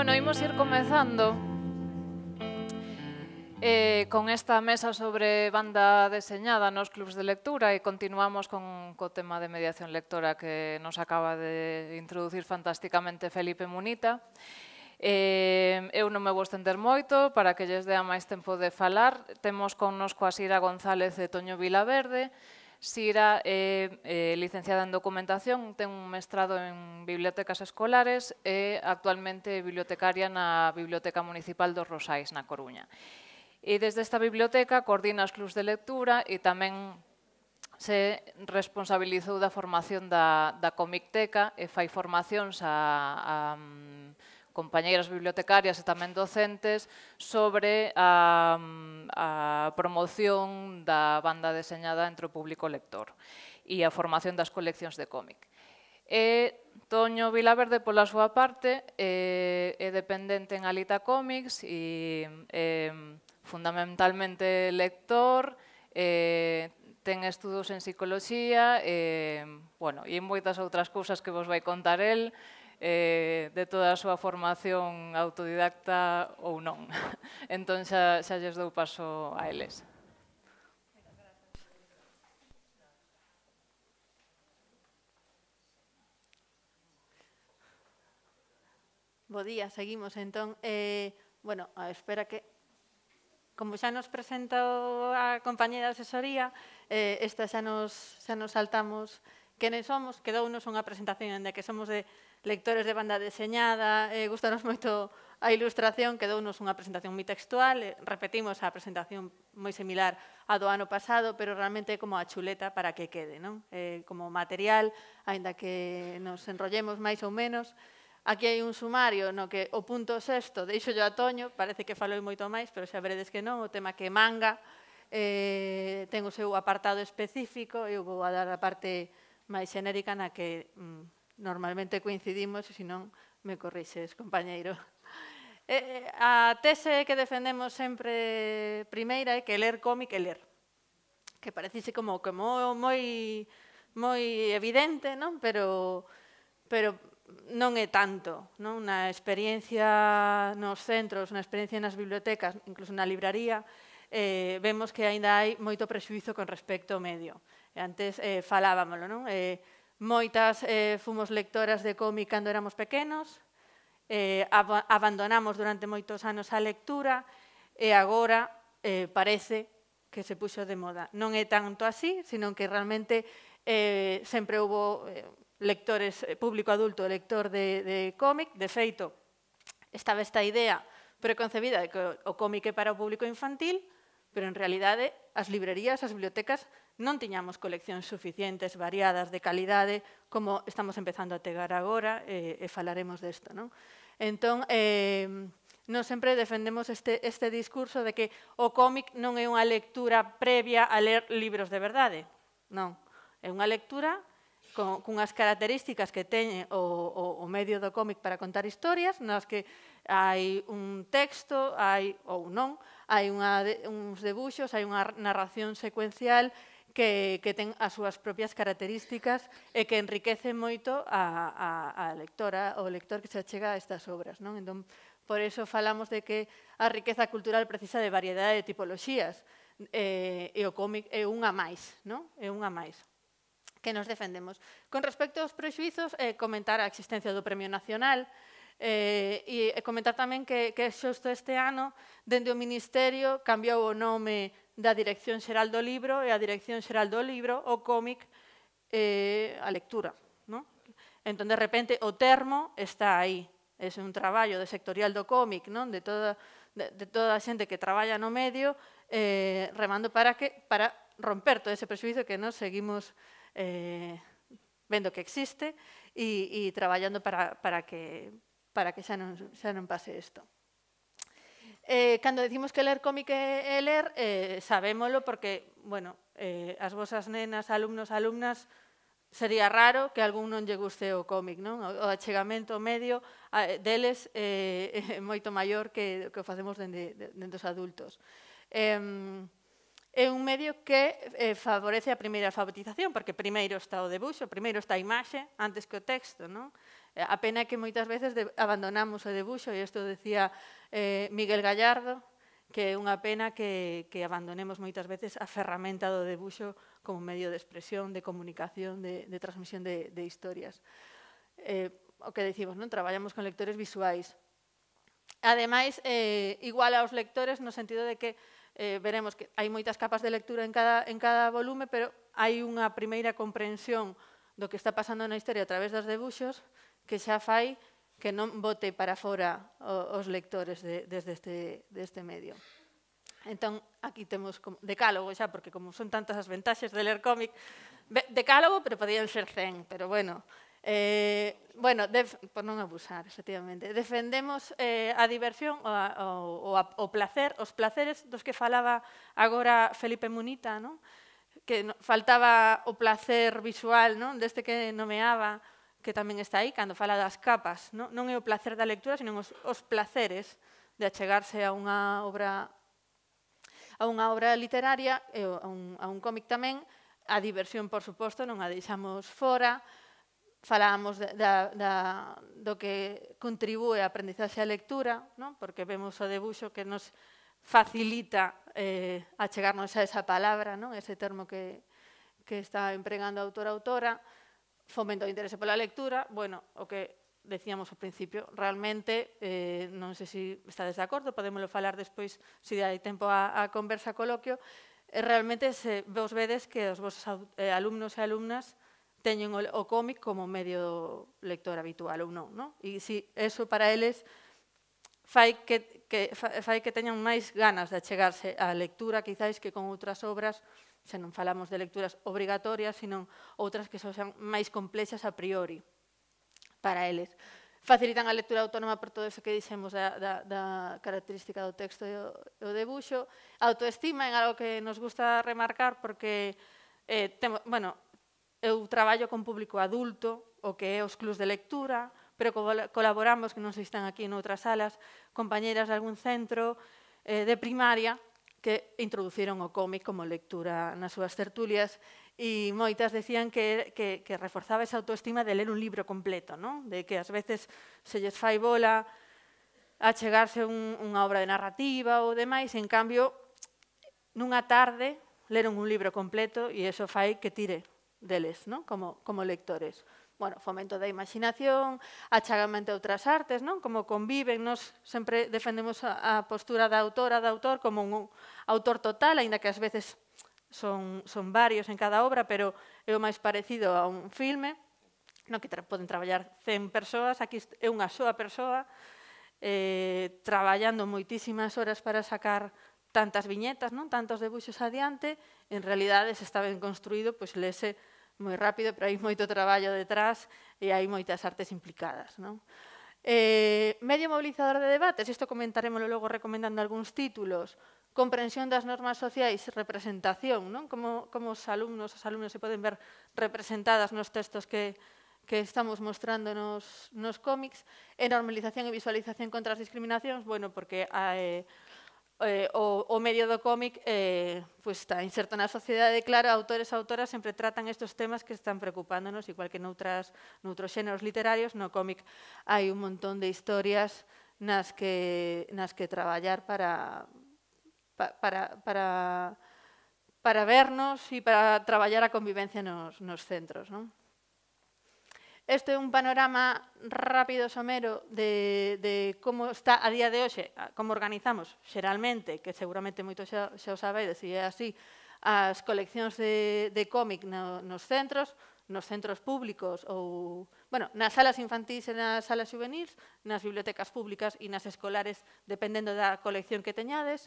Bueno, imos ir comezando eh, con esta mesa sobre banda deseñada nos clubs de lectura e continuamos con co tema de mediación lectora que nos acaba de introducir fantásticamente Felipe Munita. Eh, eu non me vou estender moito, para que lles dea máis tempo de falar, temos connosco a Sira González e Toño Vilaverde, Sira é eh, licenciada en documentación, ten un mestrado en bibliotecas escolares e actualmente bibliotecaria na Biblioteca Municipal dos Rosais, na Coruña. E desde esta biblioteca coordina os clubs de lectura e tamén se responsabilizou da formación da, da Comicteca e fai formacións a, a compañeiras bibliotecarias e tamén docentes sobre a, a promoción da banda deseñada entre o público lector e a formación das coleccións de cómic. E Toño Vilaverde, pola súa parte, é, é dependente en Alita Comics e é fundamentalmente lector, é, ten estudos en psicología, e, bueno, e moitas outras cousas que vos vai contar el, eh, de toda a súa formación autodidacta ou non. entón xa, xa lles dou paso a eles. Bo día, seguimos entón. Eh, bueno, a espera que como xa nos presenta a compañera de asesoría, eh, esta xa nos, xa nos saltamos quenes somos, quedounos unha presentación en de que somos de lectores de banda deseñada, eh, gustanos moito a ilustración, quedounos unha presentación moi textual, eh, repetimos a presentación moi similar a do ano pasado, pero realmente como a chuleta para que quede, non? Eh, como material, aínda que nos enrollemos máis ou menos, Aquí hai un sumario no que o punto sexto deixo yo a Toño, parece que falou moito máis, pero xa veredes que non, o tema que manga, eh, ten o seu apartado específico, eu vou a dar a parte máis xenérica na que mm, normalmente coincidimos, se non me corrixes, compañeiro. Eh, a tese que defendemos sempre primeira é que ler cómic é ler. Que parecise como que moi moi evidente, non? Pero pero non é tanto, non? Na experiencia nos centros, na experiencia nas bibliotecas, incluso na libraría, eh, vemos que aínda hai moito prexuízo con respecto ao medio. E antes eh, falábamolo, non? Eh, Moitas eh, fomos lectoras de cómic cando éramos pequenos, eh, ab abandonamos durante moitos anos a lectura e agora eh, parece que se puxo de moda. Non é tanto así, sino que realmente eh, sempre houve eh, lectores, eh, público adulto, lector de, de cómic. De feito, estaba esta idea preconcebida de que o cómic é para o público infantil, pero en realidade as librerías, as bibliotecas non tiñamos coleccións suficientes, variadas, de calidade, como estamos empezando a tegar agora, e, e falaremos desto. Non? Entón, eh, non sempre defendemos este, este discurso de que o cómic non é unha lectura previa a ler libros de verdade. Non, é unha lectura con, cunhas características que teñe o, o, o medio do cómic para contar historias, nas que hai un texto, hai ou non, hai unha, de, uns debuxos, hai unha narración secuencial, que, que ten as súas propias características e que enriquece moito a, a, a lectora, o lector que se achega a estas obras. Non? Entón, por eso falamos de que a riqueza cultural precisa de variedade de tipoloxías eh, e o cómic é unha máis, non? É unha máis que nos defendemos. Con respecto aos prexuizos, eh, comentar a existencia do Premio Nacional, Eh, e, e eh, comentar tamén que, que xusto este ano, dende o Ministerio, cambiou o nome da Dirección Xeral do Libro e a Dirección Xeral do Libro, o cómic, eh, a lectura. ¿no? Entón, de repente, o termo está aí. É un traballo de sectorial do cómic, non? De, toda, de, de toda a xente que traballa no medio, eh, remando para, que, para romper todo ese prejuízo que nos seguimos eh, vendo que existe e, e traballando para, para que para que xa non, xa non pase isto. Eh, cando decimos que ler cómic é ler, eh, eh, eh sabémolo porque, bueno, eh, as vosas nenas, alumnos, alumnas, sería raro que algún non lle guste o cómic, non? O, achegamento medio deles deles eh, é moito maior que o que facemos dende, dende os adultos. Eh, é un medio que eh, favorece a primeira alfabetización, porque primeiro está o debuxo, primeiro está a imaxe, antes que o texto. Non? Eh, a pena é que moitas veces de, abandonamos o debuxo, e isto decía eh, Miguel Gallardo, que é unha pena que, que abandonemos moitas veces a ferramenta do debuxo como medio de expresión, de comunicación, de, de transmisión de, de historias. Eh, o que decimos, non traballamos con lectores visuais. Ademais, eh, igual aos lectores no sentido de que eh, veremos que hai moitas capas de lectura en cada, en cada volume, pero hai unha primeira comprensión do que está pasando na historia a través dos debuxos que xa fai que non bote para fora os lectores de, desde este, deste medio. Entón, aquí temos como, decálogo xa, porque como son tantas as ventaxes de ler cómic, decálogo, pero podían ser 100, pero bueno, Eh, bueno, def, por non abusar, efectivamente. Defendemos eh, a diversión, o, o, o, o placer, os placeres dos que falaba agora Felipe Munita, ¿no? que no, faltaba o placer visual, ¿no? deste que nomeaba, que tamén está aí, cando fala das capas. ¿no? non é o placer da lectura, senón os, os placeres de achegarse a unha obra a unha obra literaria, e a un, a un cómic tamén, a diversión, por suposto, non a deixamos fora, falábamos da, da, do que contribúe a aprendizaxe a lectura, non? porque vemos o debuxo que nos facilita eh, achegarnos a esa palabra, non? ese termo que, que está empregando a autora-autora, fomento o interese pola lectura, bueno, o que decíamos ao principio, realmente, eh, non sei se si está de acordo, podémoslo falar despois, se si hai tempo a, a conversa coloquio, eh, realmente se, vos vedes que os vosos eh, alumnos e alumnas teñen o, cómic como medio lector habitual ou non, non? E si eso para eles fai que, que, fai que teñan máis ganas de achegarse á lectura, quizáis que con outras obras, se non falamos de lecturas obrigatorias, senón outras que son sean máis complexas a priori para eles. Facilitan a lectura autónoma por todo iso que dixemos da, da, da característica do texto e o, o debuxo. Autoestima é algo que nos gusta remarcar porque eh, temo, bueno, Eu traballo con público adulto, o que é os clubs de lectura, pero colaboramos, que non se están aquí noutras salas, compañeras de algún centro eh, de primaria que introduciron o cómic como lectura nas súas tertulias e moitas decían que, que, que reforzaba esa autoestima de ler un libro completo, non? de que ás veces se lles fai bola a chegarse un, unha obra de narrativa ou demais, en cambio, nunha tarde leron un libro completo e eso fai que tire deles, non? Como, como lectores. Bueno, fomento da imaginación, achagamento a outras artes, non? Como conviven, nos sempre defendemos a, a postura da autora, da autor, como un autor total, aínda que ás veces son, son varios en cada obra, pero é o máis parecido a un filme, no que tra poden traballar 100 persoas, aquí é unha soa persoa, eh, traballando moitísimas horas para sacar tantas viñetas, non tantos debuxos adiante, en realidade se está ben construído, pois lese moi rápido, pero hai moito traballo detrás e hai moitas artes implicadas. Non? Eh, medio mobilizador de debates, isto comentaremoslo logo recomendando algúns títulos, comprensión das normas sociais, representación, non? Como, como os alumnos, os alumnos se poden ver representadas nos textos que, que estamos mostrando nos, nos cómics, e normalización e visualización contra as discriminacións, bueno, porque a, eh, eh, o, o medio do cómic eh, pues, está inserto na sociedade, claro, autores e autoras sempre tratan estes temas que están preocupándonos, igual que noutras, noutros xéneros literarios, no cómic hai un montón de historias nas que, nas que traballar para, para, para, para vernos e para traballar a convivencia nos, nos centros. Non? Este é un panorama rápido somero de, de como está a día de hoxe, como organizamos xeralmente, que seguramente moito xa, xa o sabedes, e é así, as coleccións de, de cómic no, nos centros, nos centros públicos ou, bueno, nas salas infantís e nas salas juvenils, nas bibliotecas públicas e nas escolares, dependendo da colección que teñades.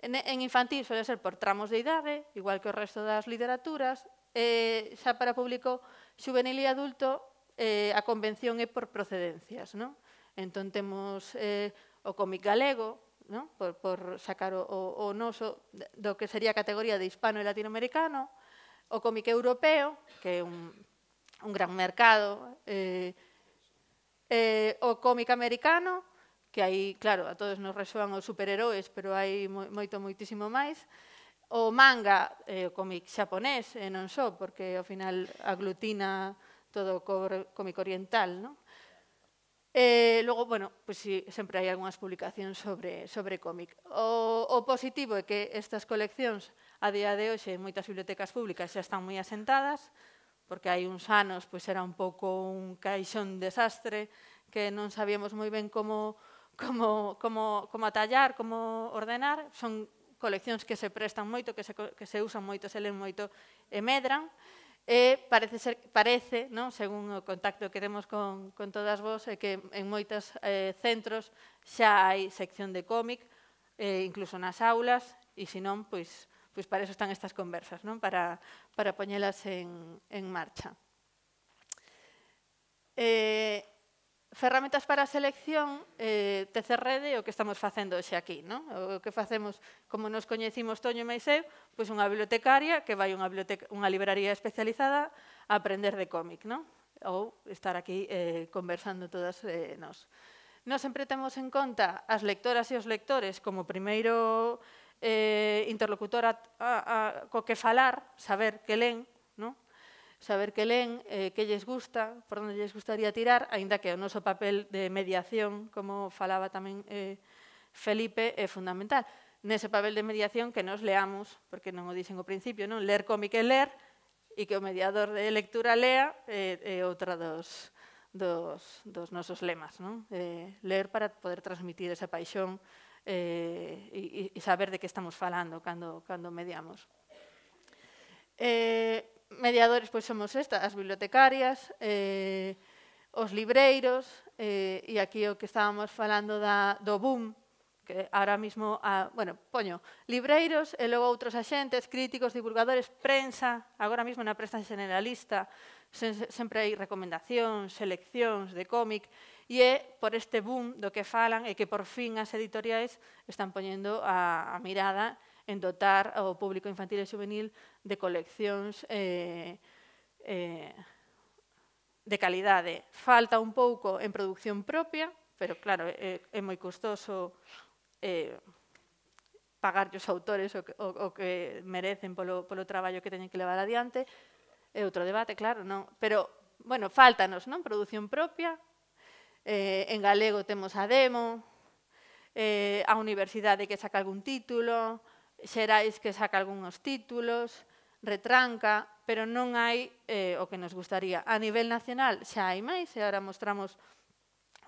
En, en infantil suele ser por tramos de idade, igual que o resto das literaturas, eh, xa para público juvenil e adulto eh, a convención é por procedencias, non? Entón temos eh, o cómic galego, non? Por, por sacar o, o, o noso do que sería a categoría de hispano e latinoamericano, o cómic europeo, que é un, un gran mercado, eh, eh, o cómic americano, que aí, claro, a todos nos resoan os superheróis, pero hai moito, moitísimo máis, o manga, eh, o cómic xaponés, e eh, non só, porque ao final aglutina todo cómico oriental, non? Eh, logo, bueno, pois sí, sempre hai algunhas publicacións sobre, sobre cómic. O, o positivo é que estas coleccións a día de hoxe en moitas bibliotecas públicas xa están moi asentadas, porque hai uns anos pois era un pouco un caixón desastre que non sabíamos moi ben como, como, como, como atallar, como ordenar. Son coleccións que se prestan moito, que se, que se usan moito, se len moito e medran. E parece, ser, parece non? según o contacto que temos con, con todas vos, é que en moitos eh, centros xa hai sección de cómic, eh, incluso nas aulas, e senón, pois, pois para eso están estas conversas, non? Para, para poñelas en, en marcha. Eh, Ferramentas para a selección, eh, TC Rede, o que estamos facendo hoxe aquí. Non? O que facemos, como nos coñecimos Toño e Maiseu, pois unha bibliotecaria que vai unha, biblioteca, unha libraría especializada a aprender de cómic, non? ou estar aquí eh, conversando todas eh, nos. Nos sempre temos en conta as lectoras e os lectores como primeiro eh, interlocutor a, a, a, co que falar, saber que len, saber que len, eh, que lles gusta, por onde lles gustaría tirar, aínda que o noso papel de mediación, como falaba tamén eh, Felipe, é fundamental. Nese papel de mediación que nos leamos, porque non o dixen ao principio, non ler cómic é ler, e que o mediador de lectura lea é, eh, é outra dos, dos, dos nosos lemas. Non? Eh, ler para poder transmitir esa paixón eh, e, e saber de que estamos falando cando, cando mediamos. Eh, mediadores pois somos estas, as bibliotecarias, eh, os libreiros, eh, e aquí o que estábamos falando da, do boom, que ahora mismo, a, bueno, poño, libreiros e logo outros axentes, críticos, divulgadores, prensa, agora mismo na prensa generalista, sen, sempre hai recomendacións, seleccións de cómic, e é por este boom do que falan e que por fin as editoriais están poñendo a, a mirada en dotar ao público infantil e juvenil de coleccións eh, eh, de calidade. Falta un pouco en producción propia, pero claro, é, é moi costoso eh, pagar os autores o que, o, o que merecen polo, polo traballo que teñen que levar adiante. É outro debate, claro, non? Pero, bueno, faltanos, non? Produción propia, eh, en galego temos a demo, eh, a universidade que saca algún título, xerais que saca algúns títulos, retranca, pero non hai eh, o que nos gustaría. A nivel nacional xa hai máis, e agora mostramos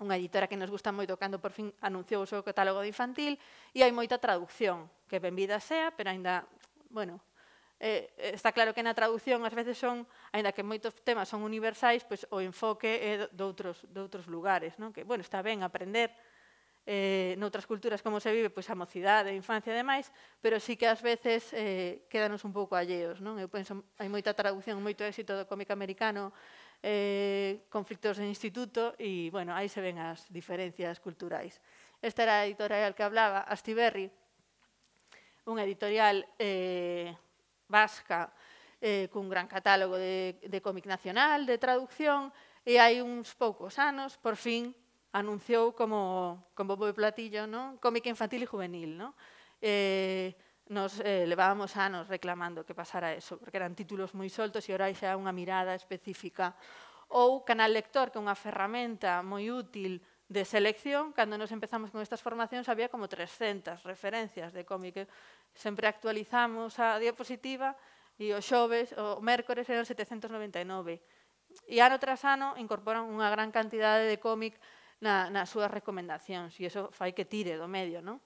unha editora que nos gusta moito cando por fin anunciou o seu catálogo de infantil, e hai moita traducción, que benvida sea, pero aínda, bueno, eh, está claro que na traducción ás veces son, aínda que moitos temas son universais, pois o enfoque é doutros, doutros lugares, non? que, bueno, está ben aprender, eh, noutras culturas como se vive pois a mocidade, a infancia e demais, pero sí que ás veces eh, quedanos un pouco alleos. Non? Eu penso, hai moita traducción, moito éxito do cómic americano, eh, conflictos de instituto, e, bueno, aí se ven as diferencias culturais. Esta era a editorial que hablaba, Astiberri, unha editorial eh, vasca, eh, cun gran catálogo de, de cómic nacional, de traducción, e hai uns poucos anos, por fin, anunciou como, como bombo e platillo ¿no? cómic infantil e juvenil. ¿no? Eh, nos eh, levábamos anos reclamando que pasara eso, porque eran títulos moi soltos e ora xa unha mirada específica. Ou Canal Lector, que é unha ferramenta moi útil de selección, cando nos empezamos con estas formacións había como 300 referencias de cómic. Eh. Sempre actualizamos a diapositiva e o xoves, o mércores eran 799. E ano tras ano incorporan unha gran cantidade de cómic na, nas súas recomendacións e iso fai que tire do medio, non?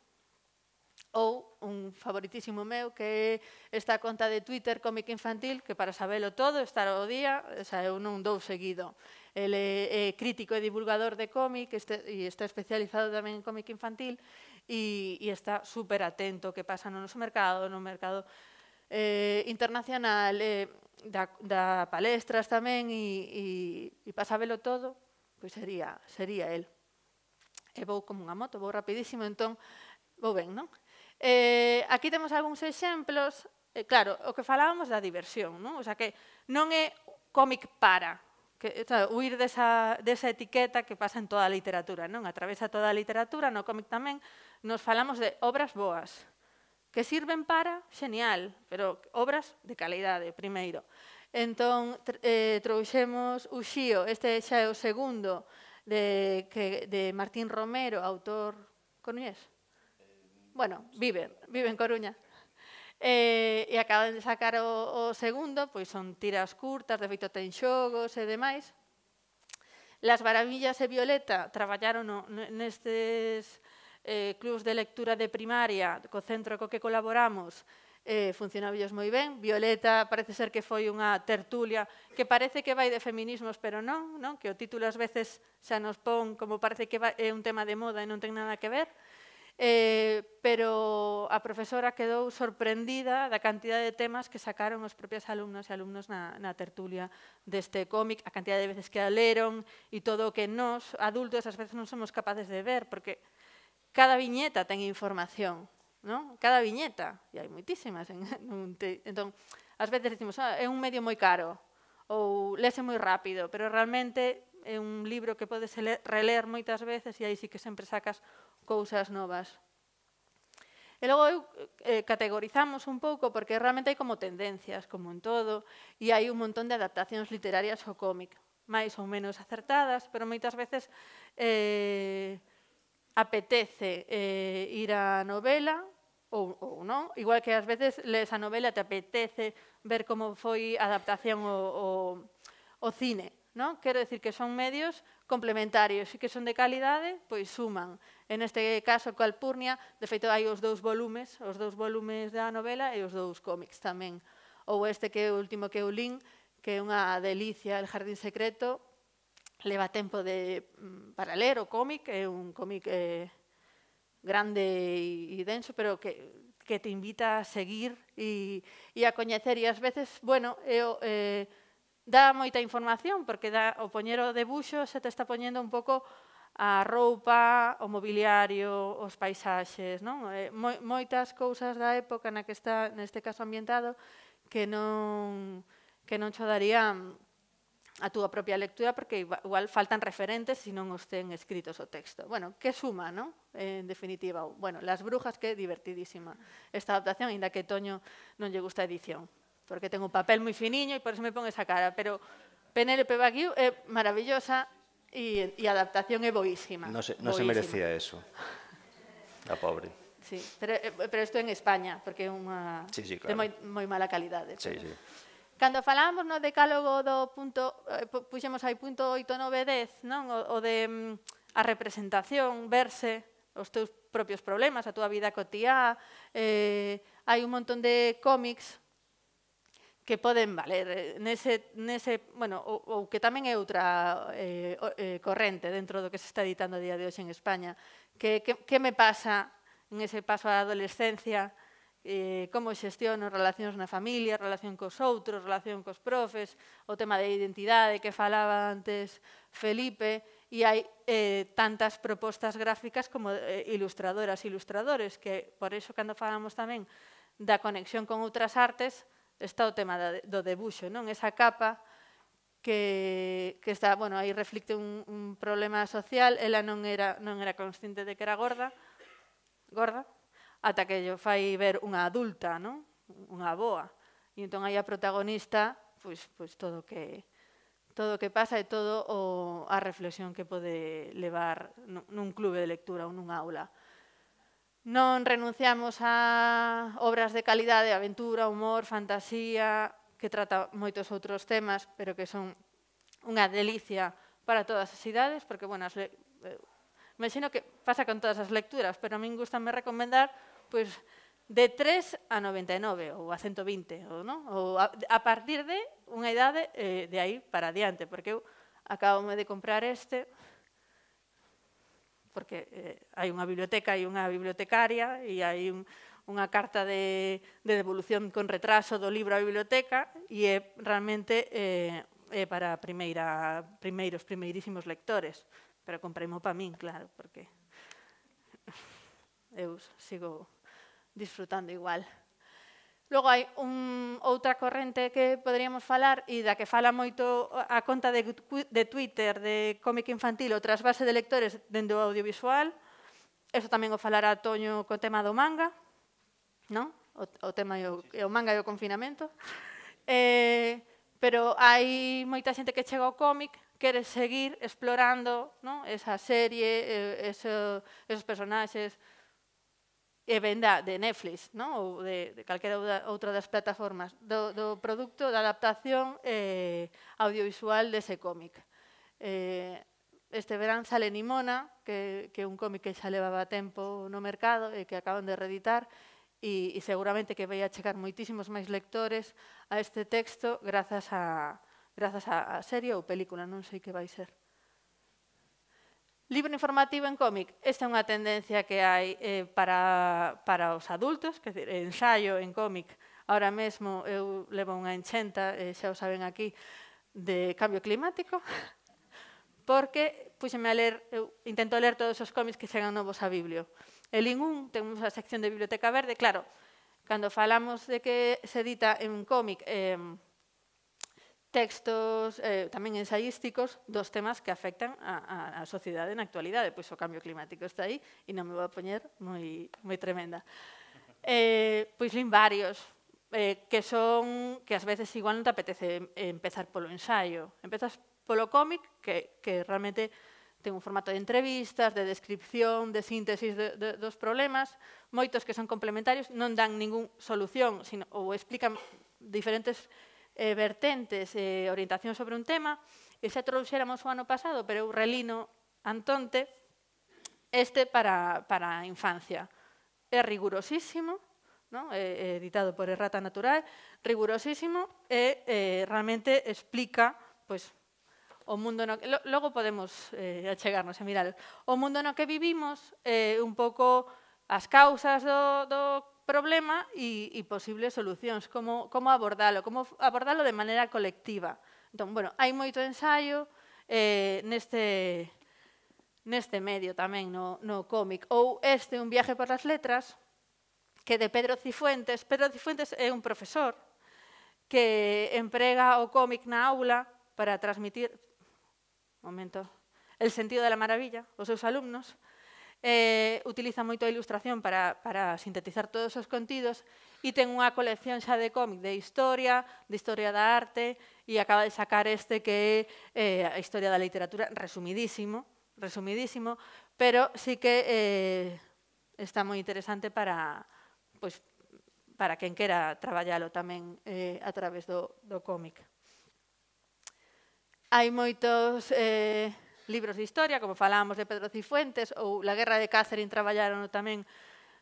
ou un favoritísimo meu que é esta conta de Twitter cómica infantil que para sabelo todo, estar ao día, xa eu non dou seguido. Ele é crítico e divulgador de cómic este, e está especializado tamén en cómic infantil e, e está super atento que pasa no noso mercado, no mercado eh, internacional, eh, da, da palestras tamén e, e, e pasabelo todo pois sería, sería el. E vou como unha moto, vou rapidísimo, entón vou ben, non? Eh, aquí temos algúns exemplos, eh, claro, o que falábamos da diversión, non? O sea que non é cómic para, que sea, huir desa, desa etiqueta que pasa en toda a literatura, non? Atravesa toda a literatura, no cómic tamén, nos falamos de obras boas, que sirven para, genial, pero obras de calidade, primeiro. Entón, tr eh, trouxemos Uxío, este xa é o segundo de, que, de Martín Romero, autor coruñés. bueno, vive, vive en Coruña. Eh, e acaban de sacar o, o segundo, pois son tiras curtas, de feito ten xogos e demais. Las Baravillas e Violeta traballaron no, nestes eh, clubs de lectura de primaria co centro co que colaboramos eh, funcionabillos moi ben. Violeta parece ser que foi unha tertulia que parece que vai de feminismos, pero non, non? que o título ás veces xa nos pon como parece que vai, é un tema de moda e non ten nada que ver. Eh, pero a profesora quedou sorprendida da cantidad de temas que sacaron os propios alumnos e alumnos na, na tertulia deste cómic, a cantidad de veces que a leron e todo o que nós, adultos, ás veces non somos capaces de ver, porque cada viñeta ten información, non? Cada viñeta, e hai moitísimas en, un te... Entón, ás veces decimos, ah, é un medio moi caro, ou lese moi rápido, pero realmente é un libro que podes reler moitas veces e aí sí que sempre sacas cousas novas. E logo eu, eh, categorizamos un pouco porque realmente hai como tendencias, como en todo, e hai un montón de adaptacións literarias ao cómic, máis ou menos acertadas, pero moitas veces eh, apetece eh, ir á novela ou, ou non, igual que ás veces lees a novela te apetece ver como foi a adaptación o, o, o cine. Non? Quero decir que son medios complementarios e que son de calidade, pois suman. En este caso, Calpurnia, Alpurnia, de feito, hai os dous volumes, os dous volumes da novela e os dous cómics tamén. Ou este que é o último que eu Lin, que é unha delicia, El Jardín Secreto, leva tempo de, mm, para ler o cómic, é eh, un cómic eh, grande e, denso, pero que, que te invita a seguir e, e a coñecer. E ás veces, bueno, eu, eh, eh dá moita información, porque dá, o poñer o debuxo se te está poñendo un pouco a roupa, o mobiliario, os paisaxes, non? Eh, mo, moitas cousas da época na que está, neste caso ambientado, que non, que non xo darían a túa propia lectura porque igual faltan referentes se non os ten escritos o texto. Bueno, que suma, non? En definitiva, bueno, Las brujas que divertidísima esta adaptación, ainda que Toño non lle gusta a edición, porque ten un papel moi finiño e por iso me pon esa cara, pero Penélope Baguiu é maravillosa e, e a adaptación é boísima. Non se, no se merecía eso, a pobre. Sí, pero, eh, pero isto en España, porque é unha... Sí, sí, claro. moi, moi mala calidade. Sí, pero... sí. Cando falábamos no decálogo do punto, eh, puxemos aí punto 8, 9, 10, non? O, o de mm, a representación, verse os teus propios problemas, a túa vida cotía, eh, hai un montón de cómics que poden valer eh, nese, nese bueno, ou, ou que tamén é outra eh, eh, corrente dentro do que se está editando a día de hoxe en España. Que, que, que me pasa en ese paso á adolescencia? eh, como xestiono relacións na familia, relación cos outros, relación cos profes, o tema de identidade que falaba antes Felipe, e hai eh, tantas propostas gráficas como eh, ilustradoras e ilustradores, que por iso cando falamos tamén da conexión con outras artes, está o tema da, do debuxo, non? Esa capa que, que está, bueno, aí reflicte un, un problema social, ela non era, non era consciente de que era gorda, gorda, ata que lle fai ver unha adulta, non? unha boa. E entón aí a protagonista, pois, pois todo que todo o que pasa e todo o, a reflexión que pode levar nun clube de lectura ou nunha aula. Non renunciamos a obras de calidade, aventura, humor, fantasía, que trata moitos outros temas, pero que son unha delicia para todas as idades, porque, bueno, as, xino eh, que pasa con todas as lecturas, pero a min gusta me recomendar Pois de 3 a 99 ou a 120, ou, non? ou a, a partir de unha idade eh, de aí para adiante, porque eu acabo de comprar este porque eh, hai unha biblioteca e unha bibliotecaria e hai un, unha carta de, de devolución con retraso do libro á biblioteca e é realmente eh, é para primeira, primeiros, primeirísimos lectores. Pero comprei mo para min, claro, porque eu sigo disfrutando igual. Logo hai un, outra corrente que poderíamos falar e da que fala moito a conta de, de Twitter de cómic infantil ou trasvase de lectores dende o audiovisual. Eso tamén o falará Toño co tema do manga, non? O, o tema do o, manga e o confinamento. Eh, pero hai moita xente que chega ao cómic quere seguir explorando non? esa serie, eh, ese, esos personaxes, e venda de Netflix, no? ou de, de calquera outra das plataformas, do, do produto da adaptación eh, audiovisual dese cómic. Eh, este verán sale Nimona, que, que é un cómic que xa levaba tempo no mercado e que acaban de reeditar, e, e seguramente que vai a chegar moitísimos máis lectores a este texto grazas a, grazas a, a serie ou película, non sei que vai ser. Libro informativo en cómic, esta é unha tendencia que hai eh, para, para os adultos, que decir, ensayo en cómic, ahora mesmo eu levo unha enchenta, eh, xa o saben aquí, de cambio climático, porque puxeme a ler, eu intento ler todos os cómics que chegan novos a biblio. El Ingún, temos a sección de Biblioteca Verde, claro, cando falamos de que se edita en cómic, eh, textos eh, tamén ensaísticos dos temas que afectan a, a, a sociedade na actualidade, pois o cambio climático está aí e non me vou a poñer moi, moi tremenda. Eh, pois lin varios, eh, que son que ás veces igual non te apetece empezar polo ensaio, empezas polo cómic que, que realmente ten un formato de entrevistas, de descripción, de síntesis de, de, dos problemas, moitos que son complementarios, non dan ningún solución, sino, ou explican diferentes eh, vertentes e eh, orientación sobre un tema, e xa trouxéramos o ano pasado, pero eu relino Antonte, este para, para a infancia. É rigurosísimo, no? é, editado por Errata Natural, rigurosísimo e eh, realmente explica pois, o mundo no que, logo podemos eh, achegarnos e mirar o mundo no que vivimos, eh, un pouco as causas do, do problema e, e posibles solucións, como, como abordalo, como abordalo de maneira colectiva. Entón, bueno, hai moito ensaio eh, neste, neste medio tamén, no, no cómic. Ou este, Un viaje por as letras, que de Pedro Cifuentes. Pedro Cifuentes é un profesor que emprega o cómic na aula para transmitir momento, el sentido de la maravilla aos seus alumnos, eh, utiliza moito a ilustración para, para sintetizar todos os contidos e ten unha colección xa de cómic de historia, de historia da arte e acaba de sacar este que é eh, a historia da literatura resumidísimo, resumidísimo, pero sí que eh, está moi interesante para pois, para quen quera traballalo tamén eh, a través do, do cómic. Hai moitos eh, libros de historia, como falábamos de Pedro Cifuentes, ou La guerra de Cácerin traballaron tamén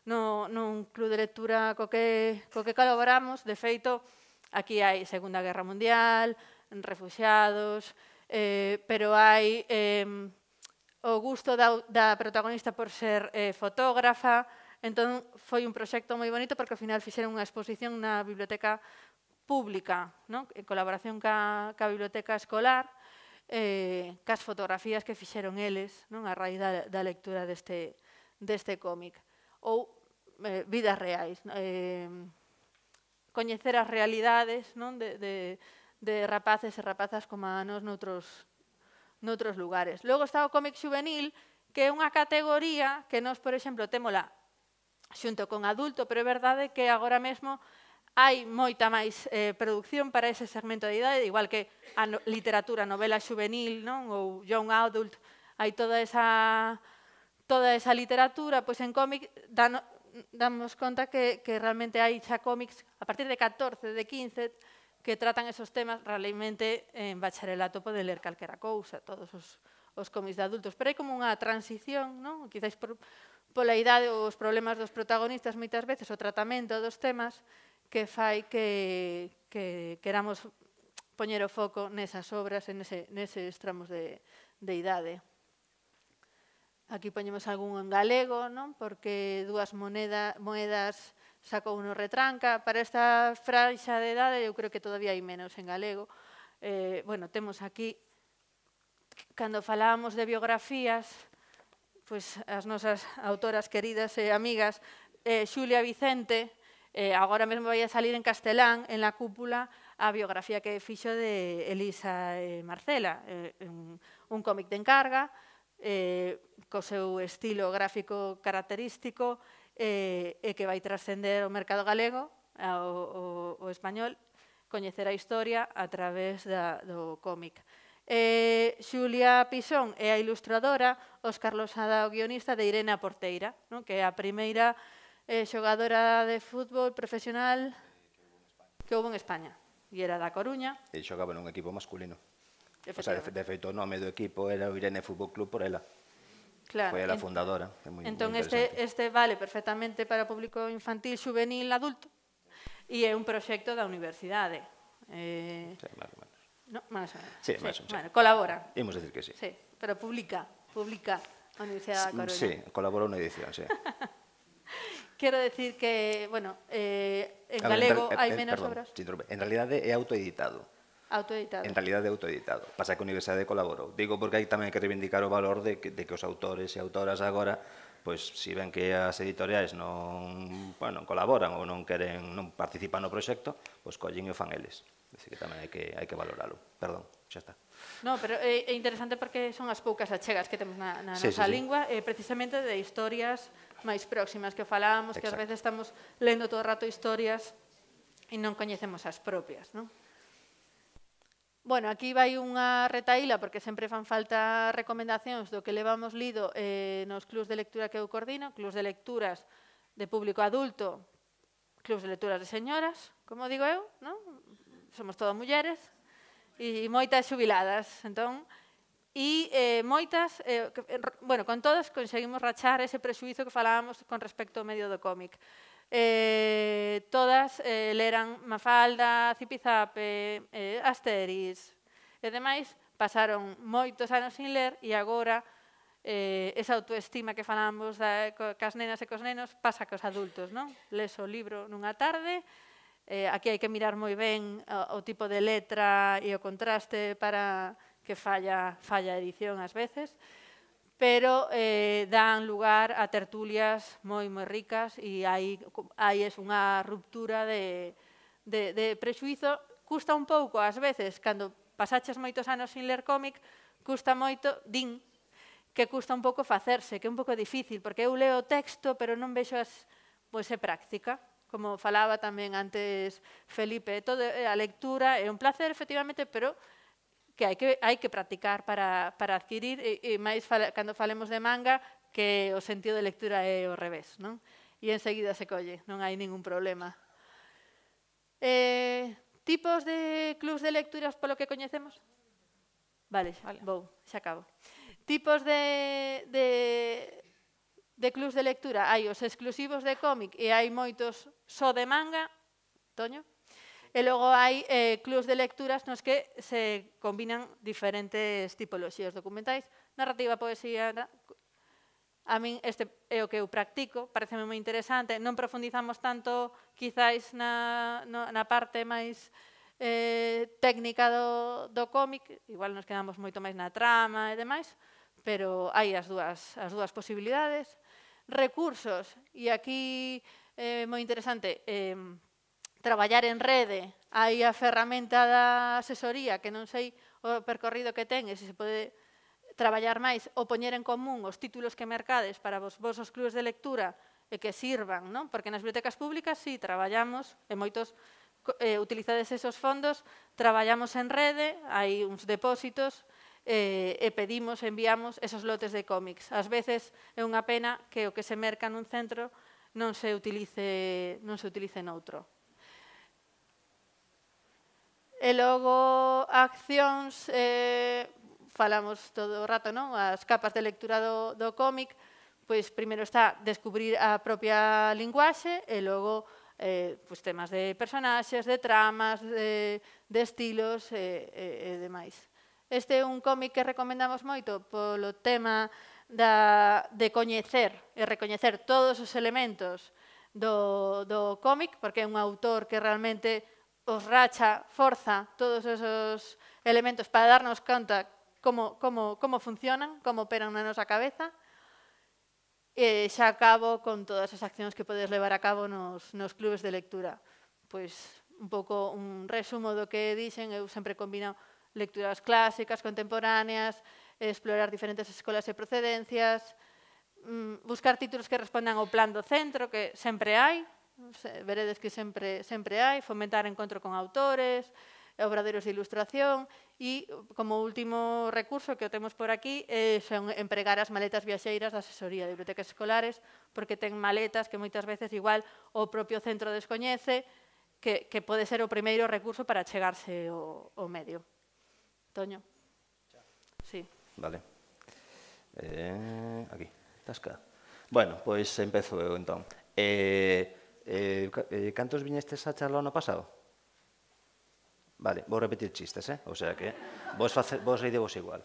no, nun club de lectura co que, co que colaboramos. De feito, aquí hai Segunda Guerra Mundial, refugiados, eh, pero hai eh, o gusto da, da protagonista por ser eh, fotógrafa, entón foi un proxecto moi bonito porque ao final fixeron unha exposición na biblioteca pública, non? en colaboración ca, ca biblioteca escolar, eh, cas fotografías que fixeron eles non a raíz da, da lectura deste, deste cómic. Ou eh, vidas reais. Eh, coñecer as realidades non de, de, de rapaces e rapazas como a nos noutros, noutros lugares. Logo está o cómic juvenil, que é unha categoría que nós, por exemplo, témola xunto con adulto, pero é verdade que agora mesmo hai moita máis eh, produción para ese segmento de idade, igual que a no, literatura, novela juvenil, non? ou young adult, hai toda esa toda esa literatura, pois en cómic dan, damos conta que, que realmente hai xa cómics a partir de 14, de 15, que tratan esos temas realmente en bacharelato poden ler calquera cousa, todos os, os cómics de adultos. Pero hai como unha transición, non? quizáis por, pola idade ou os problemas dos protagonistas moitas veces, o tratamento dos temas, que fai que, que queramos poñer o foco nesas obras e nese, neses tramos de, de idade. Aquí poñemos algún en galego, non? porque dúas moneda, moedas sacou unho retranca. Para esta fraixa de idade, eu creo que todavía hai menos en galego. Eh, bueno, temos aquí, cando falábamos de biografías, pois as nosas autoras queridas e amigas, eh, Xulia Vicente, Eh, agora mesmo vai a salir en castelán, en la cúpula, a biografía que fixo de Elisa e eh, Marcela, eh, un, un cómic de encarga, eh, co seu estilo gráfico característico, eh, e que vai trascender o mercado galego, ao, ao, o español, coñecer a historia a través da, do cómic. Eh, Xulia Pisón é a ilustradora, Óscar Losada o guionista de Irene Porteira, non? que é a primeira eh, xogadora de fútbol profesional que houve en España. E era da Coruña. E xogaba nun equipo masculino. O sea, de feito, o nome do equipo era o Irene Fútbol Club por ela. Claro. Foi ela fundadora. É moi, entón, moi este, este vale perfectamente para público infantil, juvenil, adulto. E é un proxecto da universidade. Eh... Sí, máis ou menos. No, máis ou menos. Sí, sí, máis ou menos. Bueno, colabora. Imos decir que sí. Sí, pero publica, publica a Universidade da Coruña. Sí, colaborou na edición, sí. Quero decir que, bueno, eh, en ver, galego en, eh, hai eh, menos perdón, obras. En realidade é autoeditado. Autoeditado. En realidade é autoeditado. Pasa que a Universidade colaborou. Digo porque hai tamén que reivindicar o valor de que, de que os autores e autoras agora pois si ven que as editoriais non, bueno, colaboran ou non queren, non participan no proxecto, pois collen e fan eles. Así que tamén hai que hai que valoralo. Perdón, xa está. No, pero é, eh, é interesante porque son as poucas achegas que temos na, na sí, nosa sí, lingua, sí. Eh, precisamente de historias máis próximas que falábamos, Exacto. que ás veces estamos lendo todo o rato historias e non coñecemos as propias, non? Bueno, aquí vai unha retaíla porque sempre fan falta recomendacións do que levamos lido eh, nos clubs de lectura que eu coordino, clubs de lecturas de público adulto, clubs de lecturas de señoras, como digo eu, non? Somos todas mulleres e moitas xubiladas. Entón, e eh, moitas, eh, bueno, con todas conseguimos rachar ese presuizo que falábamos con respecto ao medio do cómic. Eh, todas eh, leran Mafalda, Zipizape, eh, eh Asteris, e demais, pasaron moitos anos sin ler e agora eh, esa autoestima que falamos da, cas nenas e cos nenos pasa cos adultos, non? Les o libro nunha tarde, eh, aquí hai que mirar moi ben o, o tipo de letra e o contraste para que falla, falla a edición ás veces, pero eh, dan lugar a tertulias moi moi ricas e hai, hai es unha ruptura de, de, de prexuizo. Custa un pouco ás veces, cando pasaches moitos anos sin ler cómic, custa moito, din, que custa un pouco facerse, que é un pouco difícil, porque eu leo o texto, pero non vexo as, pois, é práctica como falaba tamén antes Felipe, todo, eh, a lectura é un placer, efectivamente, pero que hai que, hai que practicar para, para adquirir, e, e máis fala, cando falemos de manga, que o sentido de lectura é o revés, non? E enseguida se colle, non hai ningún problema. Eh, tipos de clubs de lecturas polo que coñecemos? Vale, xa, vale. vou, xa acabo. Tipos de, de, de clubs de lectura? Hai os exclusivos de cómic e hai moitos só de manga. Toño? E logo hai eh, clubs de lecturas nos que se combinan diferentes tipoloxías documentais, narrativa, poesía, na... a min este é o que eu practico, pareceme moi interesante, non profundizamos tanto quizáis na, no, na parte máis eh, técnica do, do cómic, igual nos quedamos moito máis na trama e demais, pero hai as dúas, as dúas posibilidades. Recursos, e aquí eh, moi interesante, eh, traballar en rede, hai a ferramenta da asesoría que non sei o percorrido que ten e se se pode traballar máis ou poñer en común os títulos que mercades para vos vosos clubes de lectura e que sirvan, non? Porque nas bibliotecas públicas si sí, traballamos e moitos eh, utilizades esos fondos, traballamos en rede, hai uns depósitos eh, e pedimos, enviamos esos lotes de cómics. Ás veces é unha pena que o que se merca nun centro non se utilice, non se utilice noutro. E logo accións, eh, falamos todo o rato, non? As capas de lectura do, do cómic, pois primeiro está descubrir a propia linguaxe e logo eh, pois temas de personaxes, de tramas, de, de estilos e, e, e demais. Este é un cómic que recomendamos moito polo tema da, de coñecer e recoñecer todos os elementos do, do cómic, porque é un autor que realmente os racha, forza, todos esos elementos para darnos conta como, como, como funcionan, como operan na nosa cabeza, e xa acabo con todas as accións que podes levar a cabo nos, nos clubes de lectura. Pois un pouco un resumo do que dixen, eu sempre combino lecturas clásicas, contemporáneas, explorar diferentes escolas e procedencias, mm, buscar títulos que respondan ao plan do centro, que sempre hai, veredes que sempre, sempre hai, fomentar encontro con autores, obradeiros de ilustración e, como último recurso que o temos por aquí, é eh, son empregar as maletas viaxeiras da asesoría de bibliotecas escolares, porque ten maletas que moitas veces igual o propio centro descoñece, que, que pode ser o primeiro recurso para chegarse o, o medio. Toño. Sí. Vale. Eh, aquí, tasca. Bueno, pois empezo eu entón. Eh, Eh, eh, cantos viñestes a charla ano pasado? Vale, vou repetir chistes, eh? O sea que vos, face, vos rei vos igual.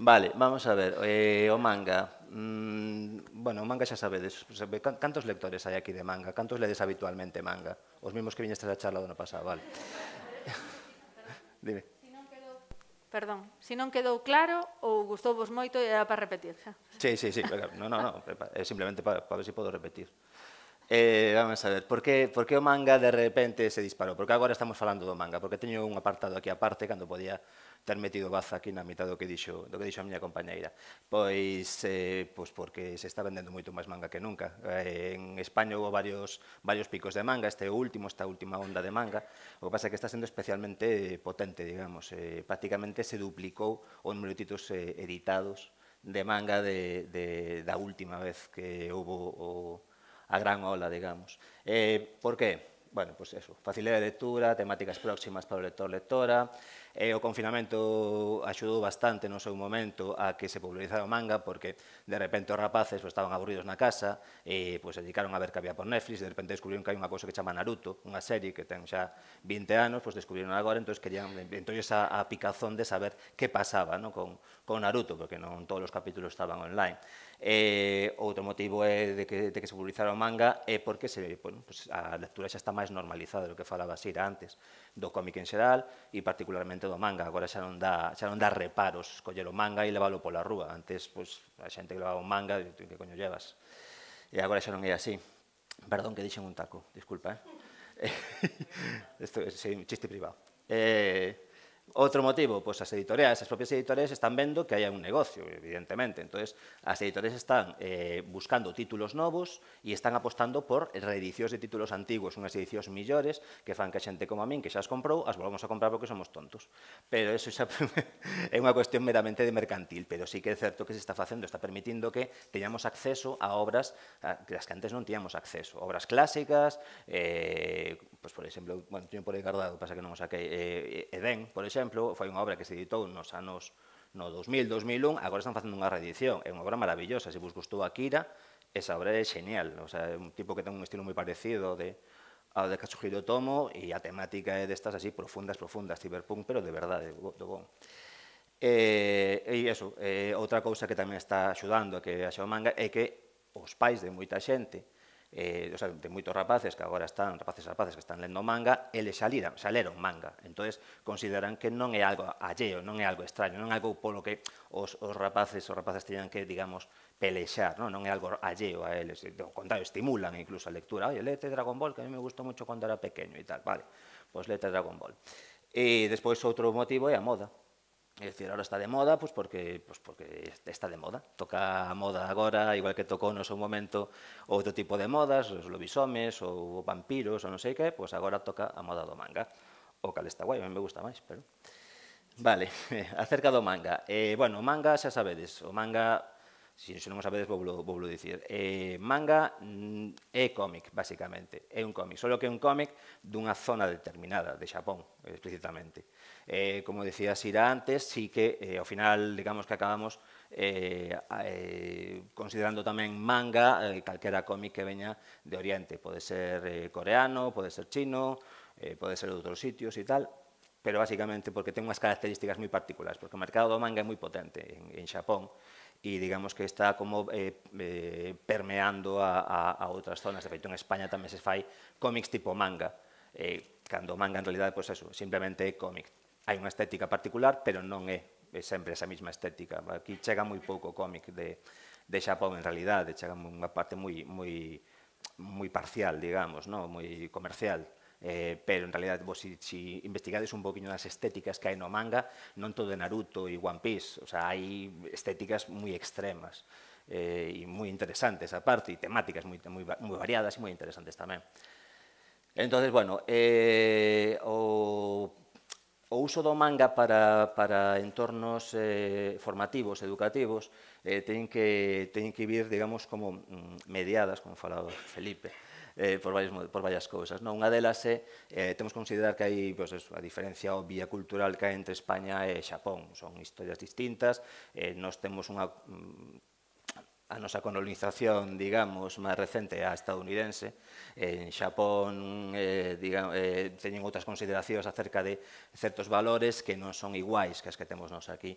Vale, vamos a ver, eh, o manga. Mm, bueno, o manga xa sabedes, cantos lectores hai aquí de manga? Cantos ledes habitualmente manga? Os mismos que viñestes a charla do ano pasado, vale. Dime. Perdón, se non quedou claro ou gustou vos moito era para repetir Sí, sí, sí, claro. No, no, no, simplemente para, para ver se si podo repetir. Eh, vamos a ver, por que, por que o manga de repente se disparou? Porque agora estamos falando do manga, porque teño un apartado aquí aparte cando podía ter metido baza aquí na mitad do que dixo, do que dixo a miña compañeira. Pois, eh, pois porque se está vendendo moito máis manga que nunca. Eh, en España houve varios, varios picos de manga, este último, esta última onda de manga. O que pasa é que está sendo especialmente potente, digamos. Eh, prácticamente se duplicou o número de títulos eh, editados de manga de, de, da última vez que houve o, a gran ola, digamos. Eh, por que? Bueno, pues eso, facilidade de lectura, temáticas próximas para o lector-lectora, e eh, o confinamento axudou bastante no seu momento a que se popularizara o manga porque de repente os rapaces pues, estaban aburridos na casa e pues, se dedicaron a ver que había por Netflix de repente descubriron que hai unha cousa que chama Naruto unha serie que ten xa 20 anos pues, descubriron agora entón querían entón esa a picazón de saber que pasaba ¿no? con, con Naruto porque non todos os capítulos estaban online Eh, outro motivo é de que, de que se publicara o manga é porque se, bueno, pues, a lectura xa está máis normalizada do que falaba Sira antes, do cómic en xeral e particularmente do manga. Agora xa non dá, xa non dá reparos coller o manga e leválo pola rúa. Antes, pues, a xente que levaba o manga, que coño llevas? E agora xa non é así. Perdón que dixen un taco, disculpa, eh? Isto é sí, chiste privado. Eh, Outro motivo, pois as editoriais, as propias editoriais están vendo que hai un negocio, evidentemente. Entonces, as editoriais están eh, buscando títulos novos e están apostando por reedicións de títulos antigos, unhas edicións millores que fan que a xente como a min, que xa as comprou, as volvamos a comprar porque somos tontos. Pero eso xa é unha cuestión meramente de mercantil, pero sí que é certo que se está facendo, está permitindo que teñamos acceso a obras que as que antes non tiñamos acceso. Obras clásicas, eh, pues, por exemplo, bueno, teño por aí guardado, pasa que non o saquei, eh, Edén, por exemplo, exemplo, foi unha obra que se editou nos anos no 2000, 2001, agora están facendo unha reedición, é unha obra maravillosa, se vos gustou a Kira, esa obra é genial, o sea, é un tipo que ten un estilo moi parecido de ao de Katsuhiro Tomo e a temática é destas así profundas, profundas, cyberpunk, pero de verdade, do bon. E, eh, e iso, eh, outra cousa que tamén está axudando a que haxa o manga é que os pais de moita xente eh, o sea, de moitos rapaces que agora están, rapaces e rapaces que están lendo manga, eles xa, liran, xa leron manga. Entón, consideran que non é algo alleo, non é algo extraño, non é algo polo que os, os rapaces os rapaces teñan que, digamos, pelexar, non, non é algo alleo a eles. O contrario, estimulan incluso a lectura. Oye, lete Dragon Ball, que a mí me gustou moito cando era pequeno e tal. Vale, pois pues lete Dragon Ball. E eh, despois outro motivo é a moda É dicir, ahora está de moda, pois porque, pois porque está de moda. Toca a moda agora, igual que tocou no seu momento outro tipo de modas, os lobisomes, ou vampiros, ou non sei que, pois agora toca a moda do manga. O cal está guai, a me gusta máis, pero... Vale, acerca do manga. Eh, bueno, o manga, xa sabedes, o manga se, se non o sabedes, vou, vou dicir. Eh, manga mm, é cómic, basicamente. É un cómic, solo que é un cómic dunha zona determinada, de Xapón, explicitamente. Eh, como decía Sira antes, sí que eh, ao final, digamos que acabamos eh, eh, considerando tamén manga eh, calquera cómic que veña de Oriente. Pode ser eh, coreano, pode ser chino, eh, pode ser de outros sitios e tal, pero basicamente porque ten unhas características moi particulares, porque o mercado do manga é moi potente en, en Xapón, e digamos que está como eh, eh, permeando a, a, a outras zonas. De feito, en España tamén se fai cómics tipo manga, eh, cando manga en realidad, pois pues eso, simplemente é cómic. Hai unha estética particular, pero non é, é sempre esa mesma estética. Aquí chega moi pouco cómic de, de Xapón, en realidad, chega unha parte moi, moi, moi parcial, digamos, no? moi comercial eh, pero en realidad vos si, si investigades un poquinho das estéticas que hai no manga, non todo de Naruto e One Piece, o sea, hai estéticas moi extremas eh, e moi interesantes aparte, e temáticas moi, moi, moi variadas e moi interesantes tamén. Entonces, bueno, eh, o, o uso do manga para, para entornos eh, formativos, educativos, eh, teñen, que, teñen que vir, digamos, como mm, mediadas, como falado Felipe, eh, por, varias, por varias cousas. Non? Unha delas é, eh, temos que considerar que hai pues, eso, a diferencia obvia cultural que hai entre España e Xapón. Son historias distintas, eh, nós temos unha mm, a nosa colonización, digamos, máis recente a estadounidense. En Xapón eh, digamos, eh, teñen outras consideracións acerca de certos valores que non son iguais que as que temos nós aquí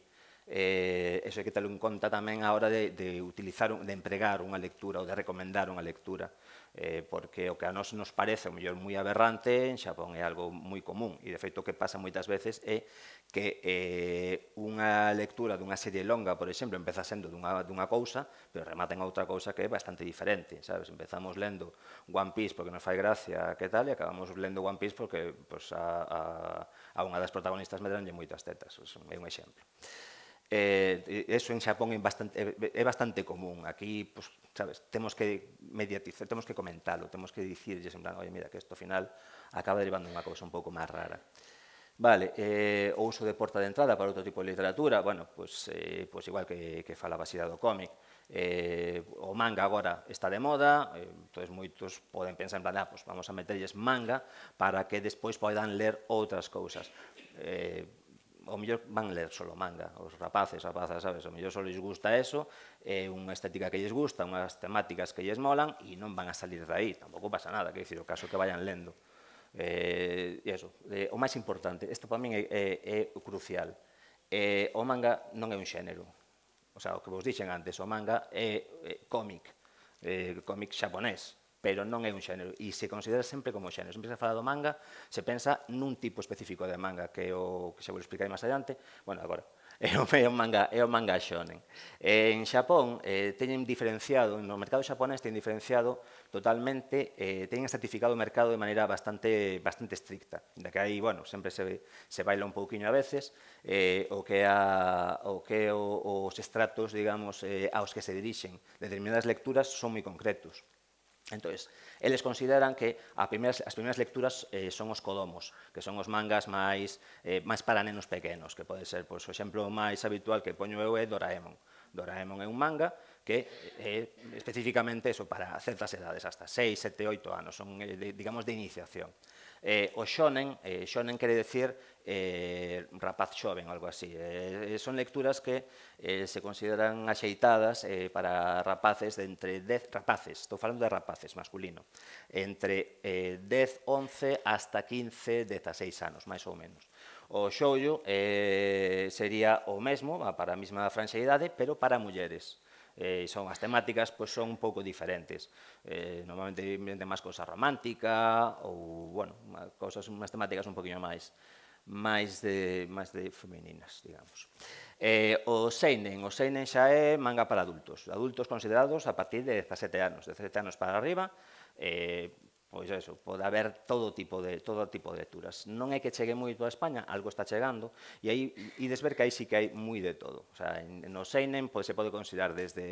eh, eso hai que telo en conta tamén a hora de, de utilizar, de empregar unha lectura ou de recomendar unha lectura, eh, porque o que a nós nos parece, o mellor, moi aberrante, en Xapón é algo moi común, e de feito o que pasa moitas veces é que eh, unha lectura dunha serie longa, por exemplo, empeza sendo dunha, dunha cousa, pero remata en outra cousa que é bastante diferente, sabes? Empezamos lendo One Piece porque nos fai gracia, que tal, e acabamos lendo One Piece porque pues, a, a, a unha das protagonistas me medranlle moitas tetas, é un exemplo. Eh, eh, eso en Xapón é bastante, é bastante común. Aquí, pues, sabes, temos que mediatizar, temos que comentalo, temos que dicirlles en plan, oye, mira, que isto final acaba derivando unha cousa un pouco máis rara. Vale, eh, o uso de porta de entrada para outro tipo de literatura, bueno, pues, eh, pues igual que, que falaba Sira do cómic, eh, o manga agora está de moda, eh, entonces moitos poden pensar en plan, ah, pues vamos a meterlles manga para que despois poidan ler outras cousas. Eh, o mellor van ler solo manga, os rapaces, rapazas, sabes, o mellor só lles gusta eso, é unha estética que lles gusta, unhas temáticas que lles molan e non van a salir de aí, tampouco pasa nada, que dicir, o caso que vayan lendo. Eh, e eso, eh, o máis importante, isto para min é, é, é crucial. Eh, o manga non é un xénero. O sea, o que vos dixen antes, o manga é, é cómic, eh, cómic xaponés pero non é un xénero, e se considera sempre como xénero. Se empieza a falar do manga, se pensa nun tipo específico de manga, que o que xa vou explicar máis adiante, bueno, agora, é o, é o manga, é o manga shonen. en Xapón eh, teñen diferenciado, no mercado xaponés teñen diferenciado totalmente, eh, teñen estratificado o mercado de maneira bastante bastante estricta, da que aí, bueno, sempre se, se baila un pouquiño a veces, eh, o que a, o que o, os estratos, digamos, eh, aos que se dirixen determinadas lecturas son moi concretos. Entón, eles consideran que a primeiras, as primeiras lecturas eh, son os codomos, que son os mangas máis, eh, máis para nenos pequenos, que pode ser, pois, o exemplo máis habitual que poño eu é Doraemon. Doraemon é un manga que é eh, especificamente eso, para certas edades, hasta 6, 7, 8 anos, son, eh, de, digamos, de iniciación. Eh, o shonen, eh, shonen quere decir eh, rapaz xoven, algo así. Eh, son lecturas que eh, se consideran axeitadas eh, para rapaces de entre 10 rapaces, estou falando de rapaces masculino, entre eh, 10, 11 hasta 15, 16 anos, máis ou menos. O shoujo eh, sería o mesmo, para a mesma franxeidade, pero para mulleres eh, son as temáticas pois son un pouco diferentes. Eh, normalmente vende máis cousa romántica ou, bueno, cousas, unhas temáticas un poquinho máis máis de máis de femininas, digamos. Eh, o seinen, o seinen xa é manga para adultos, adultos considerados a partir de 17 anos, de 17 anos para arriba, eh, pois eso, pode haber todo tipo de todo tipo de lecturas. Non é que chegue moito a España, algo está chegando, e aí ides ver que aí sí que hai moi de todo. O sea, en, no Seinen pode, pois se pode considerar desde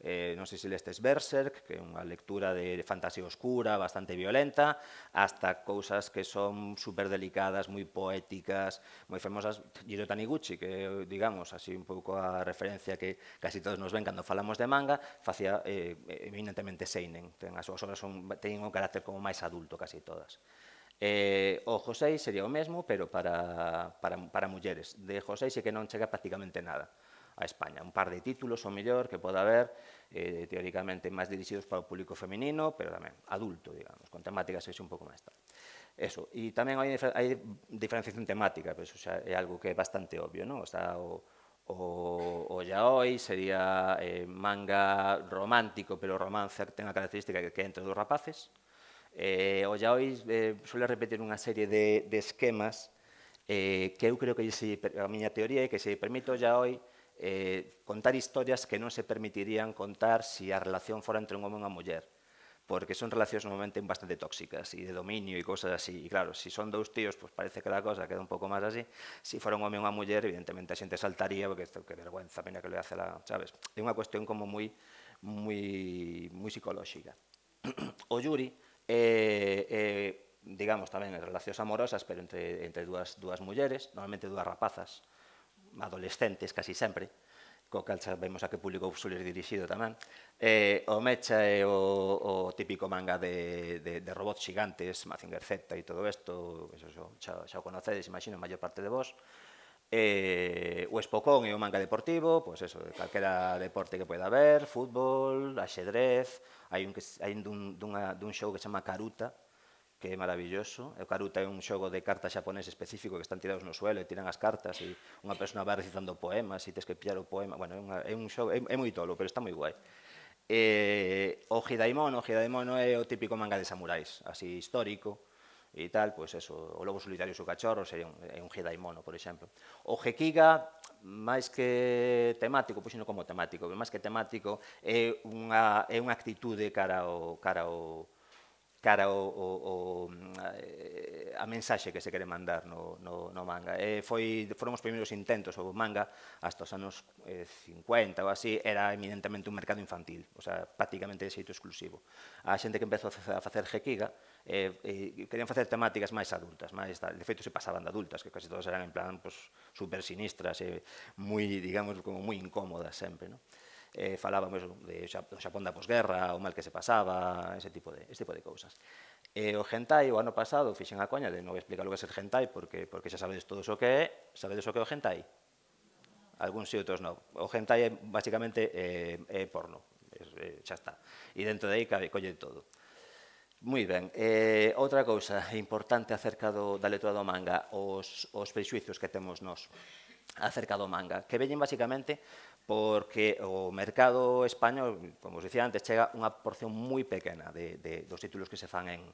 eh, non sei se lestes Berserk, que é unha lectura de fantasía oscura, bastante violenta, hasta cousas que son super delicadas, moi poéticas, moi famosas, Jiro Taniguchi, que digamos, así un pouco a referencia que casi todos nos ven cando falamos de manga, facía eh, eminentemente seinen, ten as súas obras son, ten un carácter como máis adulto casi todas. Eh, o José sería o mesmo, pero para, para, para mulleres. De José sí que non chega prácticamente nada a España. Un par de títulos, o mellor, que poda haber, eh, teóricamente, máis dirixidos para o público feminino, pero tamén adulto, digamos, con temáticas que un pouco máis tal. Eso, e tamén hai, hai diferenciación temática, pero eso xa é algo que é bastante obvio, non? O, sea, o, o, o yaoi sería eh, manga romántico, pero romance ten a característica que, que entre dos rapaces. Eh, o yaoi eh, suele repetir unha serie de, de esquemas eh, que eu creo que se, a miña teoría é que se permite o yaoi eh, contar historias que non se permitirían contar se si a relación fora entre un home e unha muller porque son relacións normalmente bastante tóxicas e de dominio e cosas así. E claro, se si son dous tíos, pues parece que a cosa queda un pouco máis así. Se si fora un home e unha muller, evidentemente a xente saltaría, porque esto, que vergüenza, pena que le hace la, sabes? É unha cuestión como moi moi moi psicolóxica. O Yuri eh, eh, digamos tamén en relacións amorosas, pero entre, entre dúas, dúas mulleres, normalmente dúas rapazas, adolescentes casi sempre, co cal sabemos a que público suele dirixido tamén. Eh, o Mecha é o, o típico manga de, de, de robots gigantes, Mazinger Z e todo isto, eso, xa, xa o conocedes, imagino, a maior parte de vos. Eh, o Espocón é o manga deportivo, pois pues eso, de calquera deporte que poida haber, fútbol, axedrez, hai un, que, hai un dun, dunha, dun show que se chama Caruta, que é maravilloso. o Karu ten un xogo de cartas xaponés específico que están tirados no suelo e tiran as cartas e unha persona vai recitando poemas e tes que pillar o poema. Bueno, é, unha, é un xogo, é, é moi tolo, pero está moi guai. E, o Hidaimono, o Hidaimono é o típico manga de samurais, así histórico, e tal, pois eso, o lobo solitario e o cachorro sería un, é un Hidaimono, por exemplo. O Hekiga, máis que temático, pois non como temático, máis que temático, é unha, é unha actitude cara ao, cara ao, cara o, o, o eh, a mensaxe que se quere mandar no, no, no manga. E foi, foron os primeiros intentos, o manga, hasta os anos eh, 50 ou así, era eminentemente un mercado infantil, o sea, prácticamente de xeito exclusivo. A xente que empezou a facer Gekiga, eh, eh, querían facer temáticas máis adultas, máis, de feito se pasaban de adultas, que casi todas eran en plan pues, super sinistras, eh, moi, digamos, como moi incómodas sempre. ¿no? eh, falábamos de xa, do Xapón da posguerra, o mal que se pasaba, ese tipo de, ese tipo de cousas. E eh, o hentai o ano pasado fixen a coña de non explicar o que é ser hentai porque, porque xa sabedes todos o que é, sabedes o que é o hentai? Alguns sí, outros non. O hentai é basicamente eh, é porno, é, eh, xa está. E dentro de aí cabe, colle todo. Moi ben. Eh, outra cousa importante acerca do, da letra do manga, os, os prexuizos que temos nós acerca do manga, que veñen basicamente porque o mercado español, como os dicía antes, chega unha porción moi pequena de, de, dos títulos que se fan en,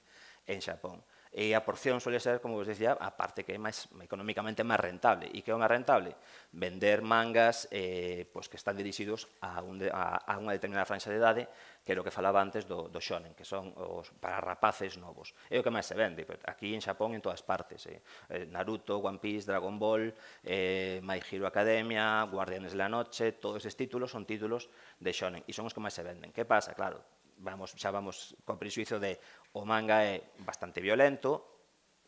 en Xapón. E a porción suele ser, como vos dixía, a parte que é máis, económicamente máis rentable. E que é o máis rentable? Vender mangas eh, pois que están dirixidos a, un de, a, a unha determinada franxa de idade que é o que falaba antes do, do shonen, que son os para rapaces novos. É o que máis se vende, aquí en Xapón en todas partes. Eh. eh? Naruto, One Piece, Dragon Ball, eh, My Hero Academia, Guardianes de la Noche, todos estes títulos son títulos de shonen, e son os que máis se venden. Que pasa? Claro, vamos, xa vamos con prisuizo de o manga é bastante violento,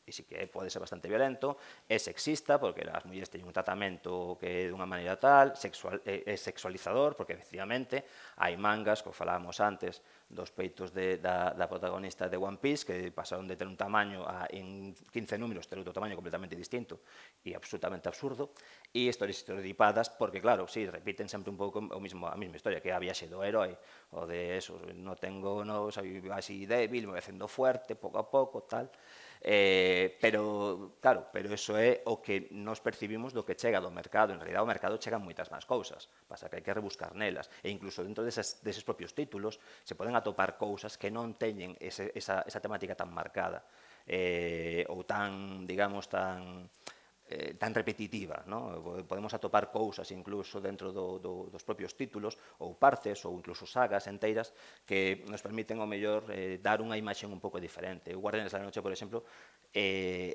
e si que pode ser bastante violento, é sexista, porque as mulleres teñen un tratamento que é dunha maneira tal, sexual, é, eh, sexualizador, porque efectivamente hai mangas, como falábamos antes, dos peitos de, da, da protagonista de One Piece, que pasaron de ter un tamaño a, en 15 números, ter outro tamaño completamente distinto e absolutamente absurdo, e historias estereotipadas, porque claro, si, sí, repiten sempre un pouco o mismo, a mesma historia, que a viaxe do herói, o de eso, no tengo, no, así débil, me facendo fuerte, pouco a pouco, tal, Eh, pero, claro, pero eso é o que nos percibimos do que chega do mercado. En realidad, o mercado chegan moitas máis cousas. Pasa que hai que rebuscar nelas. E incluso dentro deses, deses propios títulos se poden atopar cousas que non teñen ese, esa, esa temática tan marcada eh, ou tan, digamos, tan eh, tan repetitiva. No? Podemos atopar cousas incluso dentro do, do, dos propios títulos, ou parces, ou incluso sagas enteiras, que nos permiten, ao mellor, eh, dar unha imaxe un pouco diferente. O Guardianes da Noche, por exemplo, eh,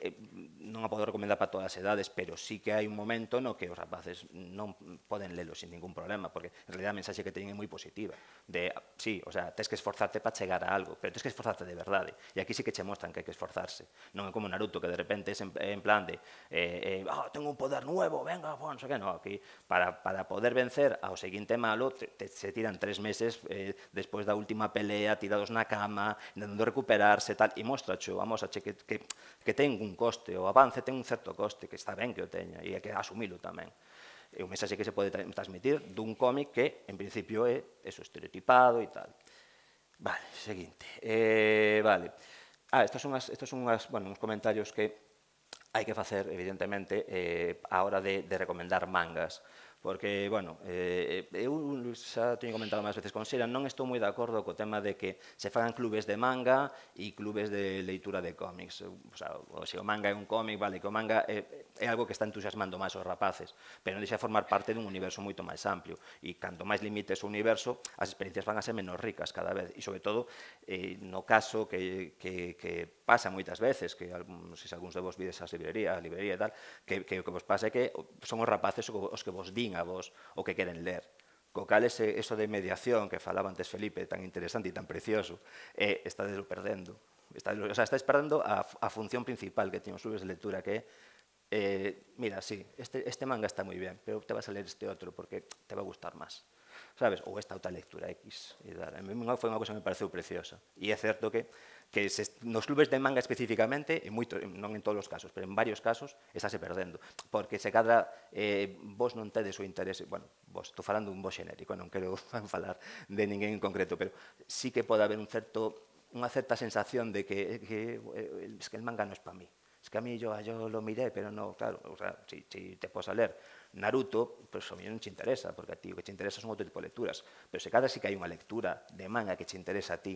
non a podo recomendar para todas as edades, pero sí que hai un momento no que os rapaces non poden lelo sin ningún problema, porque en realidad a mensaxe que teñen é moi positiva. De, sí, o sea, tens que esforzarte para chegar a algo, pero tens que esforzarte de verdade. E aquí sí que che mostran que hai que esforzarse. Non é como Naruto, que de repente é en plan de... Eh, eh, oh, tengo un poder nuevo, venga, no sé qué, no, aquí para, para poder vencer ao seguinte malo te, te, se tiran tres meses eh, despois da última pelea, tirados na cama, intentando recuperarse, tal, e mostra, xo, vamos, che, que, que, que ten un coste, o avance ten un certo coste, que está ben que o teña, e hai que asumilo tamén é eh, un mensaxe que se pode transmitir dun cómic que, en principio, é eh, eso, estereotipado e tal. Vale, seguinte. Eh, vale. Ah, estas son, as, estas son as, bueno, uns comentarios que hay que hacer, evidentemente, eh, a hora de recomendar mangas. Porque, bueno, eh, eu eh, xa teño comentado máis veces con Xera, non estou moi de acordo co tema de que se fagan clubes de manga e clubes de leitura de cómics. O, sea, o, se o manga é un cómic, vale, que o manga é, é algo que está entusiasmando máis os rapaces, pero non deixa formar parte dun universo moito máis amplio. E canto máis limites o universo, as experiencias van a ser menos ricas cada vez. E, sobre todo, eh, no caso que, que, que pasa moitas veces, que sei se algúns de vos vides as librerías, a librería e tal, que, que o que vos pasa é que son os rapaces os que vos din a vos o que quieren leer. Co cal eso de mediación que falaba antes Felipe, tan interesante y tan precioso, eh, está perdiendo perdendo. Está, o sea, estáis perdendo a, función principal que un subes de lectura, que eh, mira, sí, este, este manga está muy bien pero te vas a salir este otro porque te va a gustar más. Sabes? o esta otra lectura X. E tal. A mí foi cosa que me pareció preciosa. Y es cierto que que se, nos clubes de manga especificamente, en moito, non en todos os casos, pero en varios casos, estáse perdendo, porque se cadra eh, vos non tedes o interese, bueno, vos, estou falando un vos xenérico, non quero falar de ninguén en concreto, pero sí que pode haber un certo, unha certa sensación de que, que eh, es que el manga non é para mí, es que a mí yo, yo lo miré, pero no, claro, o sea, si, si te podes a ler Naruto, pues a mí non te interesa, porque a ti o que te interesa son outro tipo de lecturas, pero se cada sí que hai unha lectura de manga que te interesa a ti,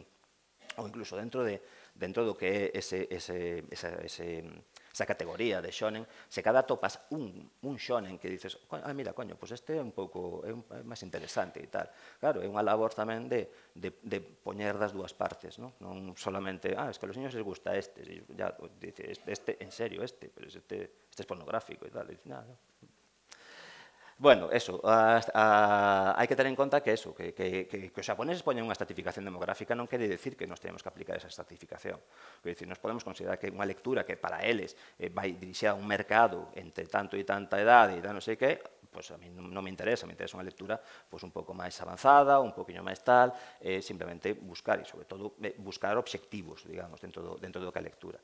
ou incluso dentro de dentro do que é ese, ese, esa, ese, esa categoría de shonen, se cada topas un, un shonen que dices, ah, mira, coño, pois pues este é un pouco é, un, é máis interesante e tal. Claro, é unha labor tamén de, de, de poñer das dúas partes, non, non solamente, ah, es que a los niños les gusta este, e ya, dice, este, este, en serio, este, pero este, este es pornográfico e tal, e nada, no, Bueno, eso, a, a, hai que ter en conta que eso, que, que, que, que os xaponeses poñen unha estratificación demográfica non quere decir que nos tenemos que aplicar esa estratificación. Quer decir, nos podemos considerar que unha lectura que para eles eh, vai dirixida a un mercado entre tanto e tanta edade e da non sei que, pues a mí non me interesa, me interesa unha lectura pues un pouco máis avanzada, un poquinho máis tal, eh, simplemente buscar e sobre todo eh, buscar obxectivos, digamos, dentro do, dentro do que a lectura.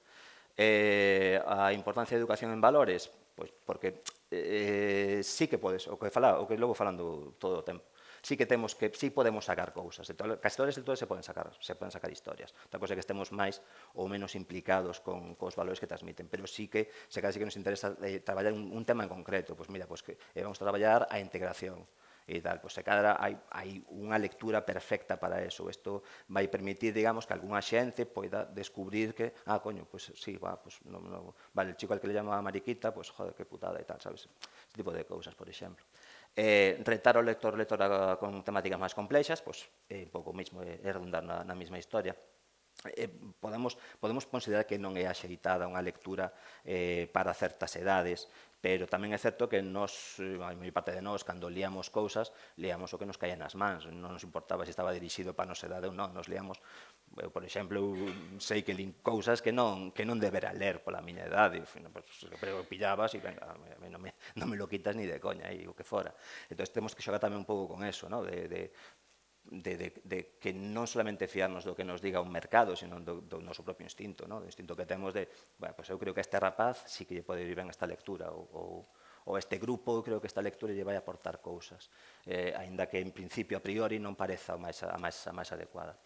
Eh, a importancia da educación en valores, pois porque Eh, eh, sí que podes, o que fala, o que logo falando todo o tempo, sí que temos que sí podemos sacar cousas, de todas, casi todas as lecturas se poden sacar, se poden sacar historias. Outra cosa é que estemos máis ou menos implicados con cos valores que transmiten, pero sí que se casi que nos interesa eh, traballar un, un tema en concreto, pois pues mira, pois pues que eh, vamos a traballar a integración e tal. Pois, se cada hai, hai unha lectura perfecta para eso. Isto vai permitir, digamos, que algunha xente poida descubrir que, ah, coño, pois sí, va, pois, no, no, vale, o chico al que le llamaba mariquita, pois, joder, que putada e tal, sabes? Ese tipo de cousas, por exemplo. Eh, retar o lector lectora con temáticas máis complexas, pois, é eh, un pouco mesmo, é, eh, redundar na, na mesma historia eh, podemos, podemos considerar que non é axeitada unha lectura eh, para certas edades, pero tamén é certo que nos, a moi parte de nós, cando liamos cousas, liamos o que nos caía nas mans, non nos importaba se estaba dirixido para nos edade ou non, nos liamos, eu, por exemplo, eu sei que lin cousas que non, que non debera ler pola miña edade, pues, pero pillabas e venga, non me, non me lo quitas ni de coña, e o que fora. Entón, temos que xogar tamén un pouco con eso, ¿no? de, de, de, de, de, que non solamente fiarnos do que nos diga un mercado, sino do, do noso propio instinto, no? do instinto que temos de, bueno, pois pues eu creo que este rapaz sí que lle pode vivir en esta lectura, ou, ou, ou este grupo eu creo que esta lectura lle vai aportar cousas, eh, aínda que en principio a priori non pareza a máis, a máis, a máis adecuada.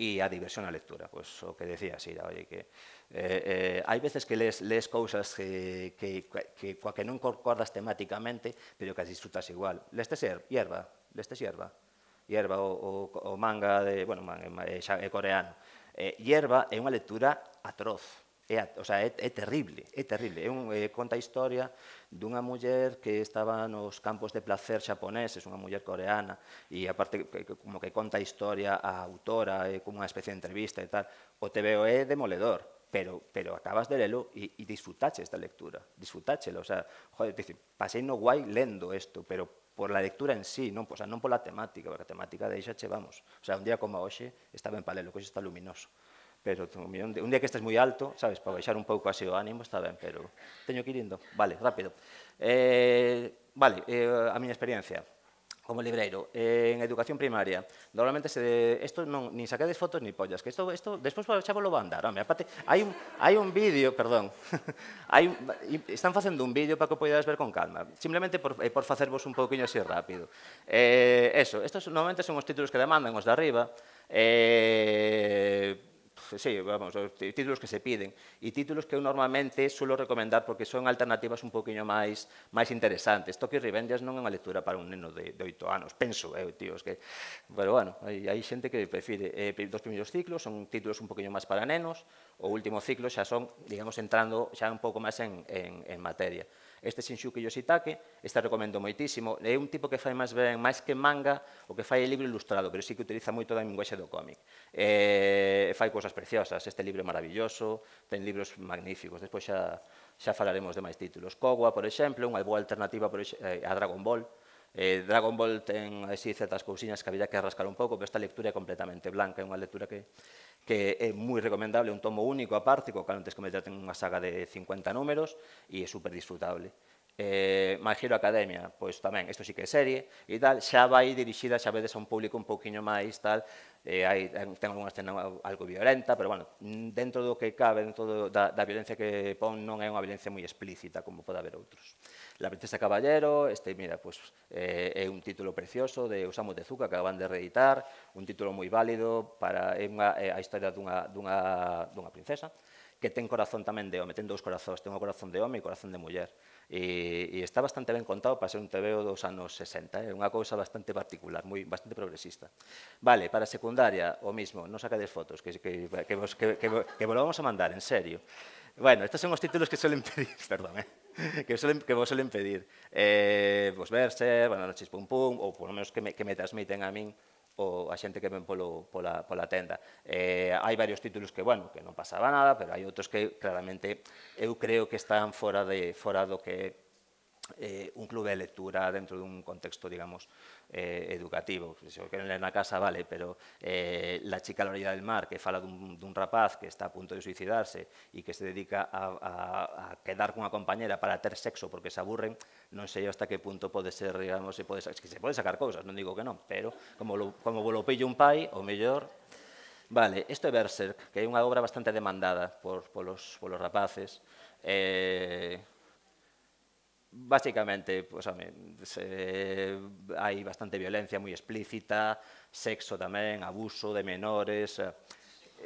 E a diversión a lectura, pois pues, o que decía Sira, oye, que eh, eh, hai veces que lees, lees cousas que, que, que, que, que non concordas temáticamente, pero que as disfrutas igual. Leste ser, hierba, leste hierba, Hierba, o, o, o manga de, bueno, man, é, xa, é coreano. Eh, Hierba é unha lectura atroz. É, o sea, é, é terrible, é terrible. É un, é, eh, conta a historia dunha muller que estaba nos campos de placer xaponeses, unha muller coreana, e aparte como que conta a historia a autora, é eh, como unha especie de entrevista e tal. O veo é demoledor, pero, pero acabas de lelo e, e disfrutache esta lectura, disfrutaxelo. O sea, joder, dicir, pasei no guai lendo isto, pero por la lectura en sí, non, o sea, non pola temática, porque a temática deixa che, vamos, o sea, un día como hoxe está ben palelo, que hoxe está luminoso, pero un día que estás moi alto, sabes, para baixar un pouco así o ánimo, está ben, pero teño que ir indo. Vale, rápido. Eh, vale, eh, a miña experiencia como libreiro, en educación primaria, normalmente se de, non, nin saquedes fotos ni pollas, que isto, isto despois xa volo mandar, home, aparte, hai un, hai un vídeo, perdón, hai, están facendo un vídeo para que o poidades ver con calma, simplemente por, eh, por facervos un pouquinho así rápido. Eh, eso, estos normalmente son os títulos que demandan os de arriba, eh, sí, vamos, títulos que se piden e títulos que eu normalmente suelo recomendar porque son alternativas un poquinho máis máis interesantes. Tokyo Rivendias non é unha lectura para un neno de, de 8 anos, penso, eu, eh, tío, es que... Pero, bueno, hai, hai xente que prefire eh, dos primeiros ciclos, son títulos un poquinho máis para nenos, o último ciclo xa son, digamos, entrando xa un pouco máis en, en, en materia. Este Shinsuke Yoshitake, este recomendo moitísimo, é un tipo que fai máis ben, máis que manga, o que fai é libro ilustrado, pero sí que utiliza moito da linguaxe do cómic. E fai cousas preciosas, este libro é maravilloso, ten libros magníficos, despois xa, xa falaremos de máis títulos. Kogua, por exemplo, unha boa alternativa por, exemplo, eh, a Dragon Ball, Eh, Dragon Ball ten así certas cousiñas que había que rascar un pouco, pero esta lectura é completamente blanca, é unha lectura que, que é moi recomendable, un tomo único aparte, co cal antes que ten unha saga de 50 números e é super disfrutable. Eh, My Hero Academia, pois tamén, isto sí que é serie e tal, xa vai dirixida, xa vedes a un público un pouquiño máis tal, eh, hai, ten algunha escena algo violenta, pero bueno, dentro do que cabe, dentro do, da, da violencia que pon non é unha violencia moi explícita como pode haber outros. La princesa caballero, este, mira, pues eh, é un título precioso de de Zuca que acaban de reeditar, un título moi válido para é unha, é a historia dunha, dunha, dunha princesa que ten corazón tamén de home, ten dous corazóns, ten o corazón de home e o corazón de muller. E, e está bastante ben contado para ser un TVO dos anos 60, é eh? unha cousa bastante particular, moi bastante progresista. Vale, para secundaria, o mismo, non sacades fotos, que, que, que, vos, que, que, que volvamos a mandar, en serio. Bueno, estos son os títulos que suelen pedir, perdón, eh? que, suelen, que vos suelen pedir. Eh, vos verse, Buenas noches pum pum, ou polo menos que me, que me transmiten a min o a xente que ven polo, pola, pola tenda. Eh, hai varios títulos que, bueno, que non pasaba nada, pero hai outros que claramente eu creo que están fora, de, fora do que eh, un club de lectura dentro de un contexto, digamos, eh, educativo. Se que en la casa vale, pero eh, la chica a la orilla del mar que fala dun, dun rapaz que está a punto de suicidarse e que se dedica a, a, a quedar cunha compañera para ter sexo porque se aburren, non sei hasta que punto pode ser, digamos, se pode, es que se pode sacar cousas, non digo que non, pero como lo, como lo pillo un pai, o mellor... Vale, isto é Berserk, que é unha obra bastante demandada por, por, los, por los rapaces, eh, Básicamente, pues, home, se, hai bastante violencia moi explícita, sexo tamén, abuso de menores...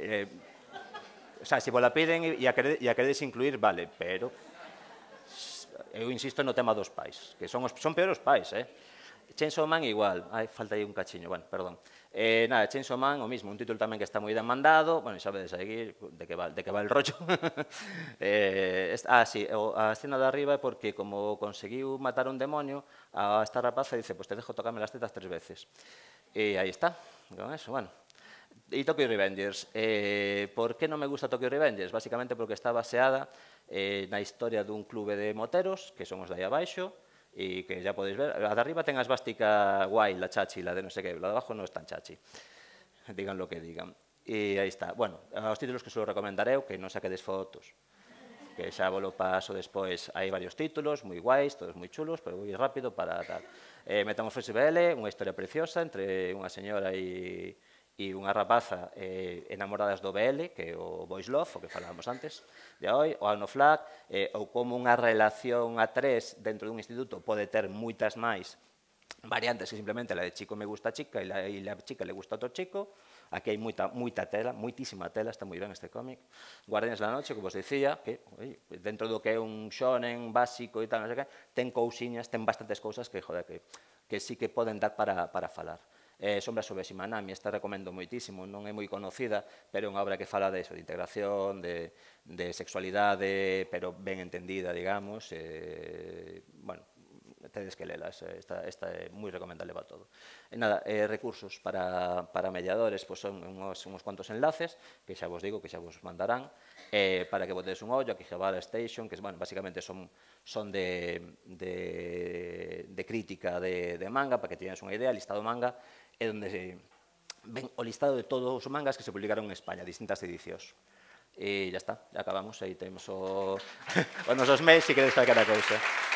Eh, eh o sea, se si vola piden e a, queredes, a incluir, vale, pero eu insisto no tema dos pais, que son, os, son peores pais, eh? Chainsaw Man igual, ai, falta aí un cachiño, bueno, perdón. Eh, nada, Chainsaw Man, o mismo, un título tamén que está moi demandado, bueno, xa vedes aquí de que va, de que va el rollo. eh, est, ah, sí, o, a escena de arriba é porque como conseguiu matar un demonio, a esta rapaza dice, pues te dejo tocarme las tetas tres veces. E aí está, con eso, bueno. E Tokyo Revengers. Eh, por que non me gusta Tokyo Revengers? Básicamente porque está baseada eh, na historia dun clube de moteros, que somos dai abaixo, e que ya podéis ver, a de arriba ten as esvástica guai, la chachi, la de non sei que, la de abajo non es tan chachi, digan lo que digan. E aí está. Bueno, os títulos que só recomendaré que non saquedes fotos, que xa volo paso despois. Hai varios títulos, moi guais, todos moi chulos, pero vou ir rápido para tal. Eh, metamos BL, unha historia preciosa entre unha señora e e unha rapaza eh, enamoradas do BL, que é o Boys Love, o que falábamos antes, de hoy, o Ano Flag, eh, ou como unha relación a tres dentro dun instituto pode ter moitas máis variantes que simplemente la de chico me gusta chica e la, e la chica le gusta outro chico, Aquí hai moita, moita tela, moitísima tela, está moi ben este cómic. Guardianes da Noche, como vos dicía, que oi, dentro do que é un shonen básico e tal, non sei que, ten cousiñas, ten bastantes cousas que, joder, que, que sí que poden dar para, para falar eh, Sombra sobre Simanami, esta recomendo moitísimo, non é moi conocida, pero é unha obra que fala de, eso, de integración, de, de sexualidade, pero ben entendida, digamos, eh, bueno, tedes que lelas, eh, esta, esta é moi recomendable para todo. E nada, eh, recursos para, para mediadores, pois son unhos, unhos cuantos enlaces, que xa vos digo, que xa vos mandarán, eh, para que botedes un ollo, aquí Javara Station, que, bueno, basicamente son, son de, de, de crítica de, de manga, para que teñas unha idea, listado manga, é onde se ven o listado de todos os mangas que se publicaron en España, distintas edicións. E eh, ya está, ya acabamos, aí temos o, os nosos meses, se si queres sacar a cousa.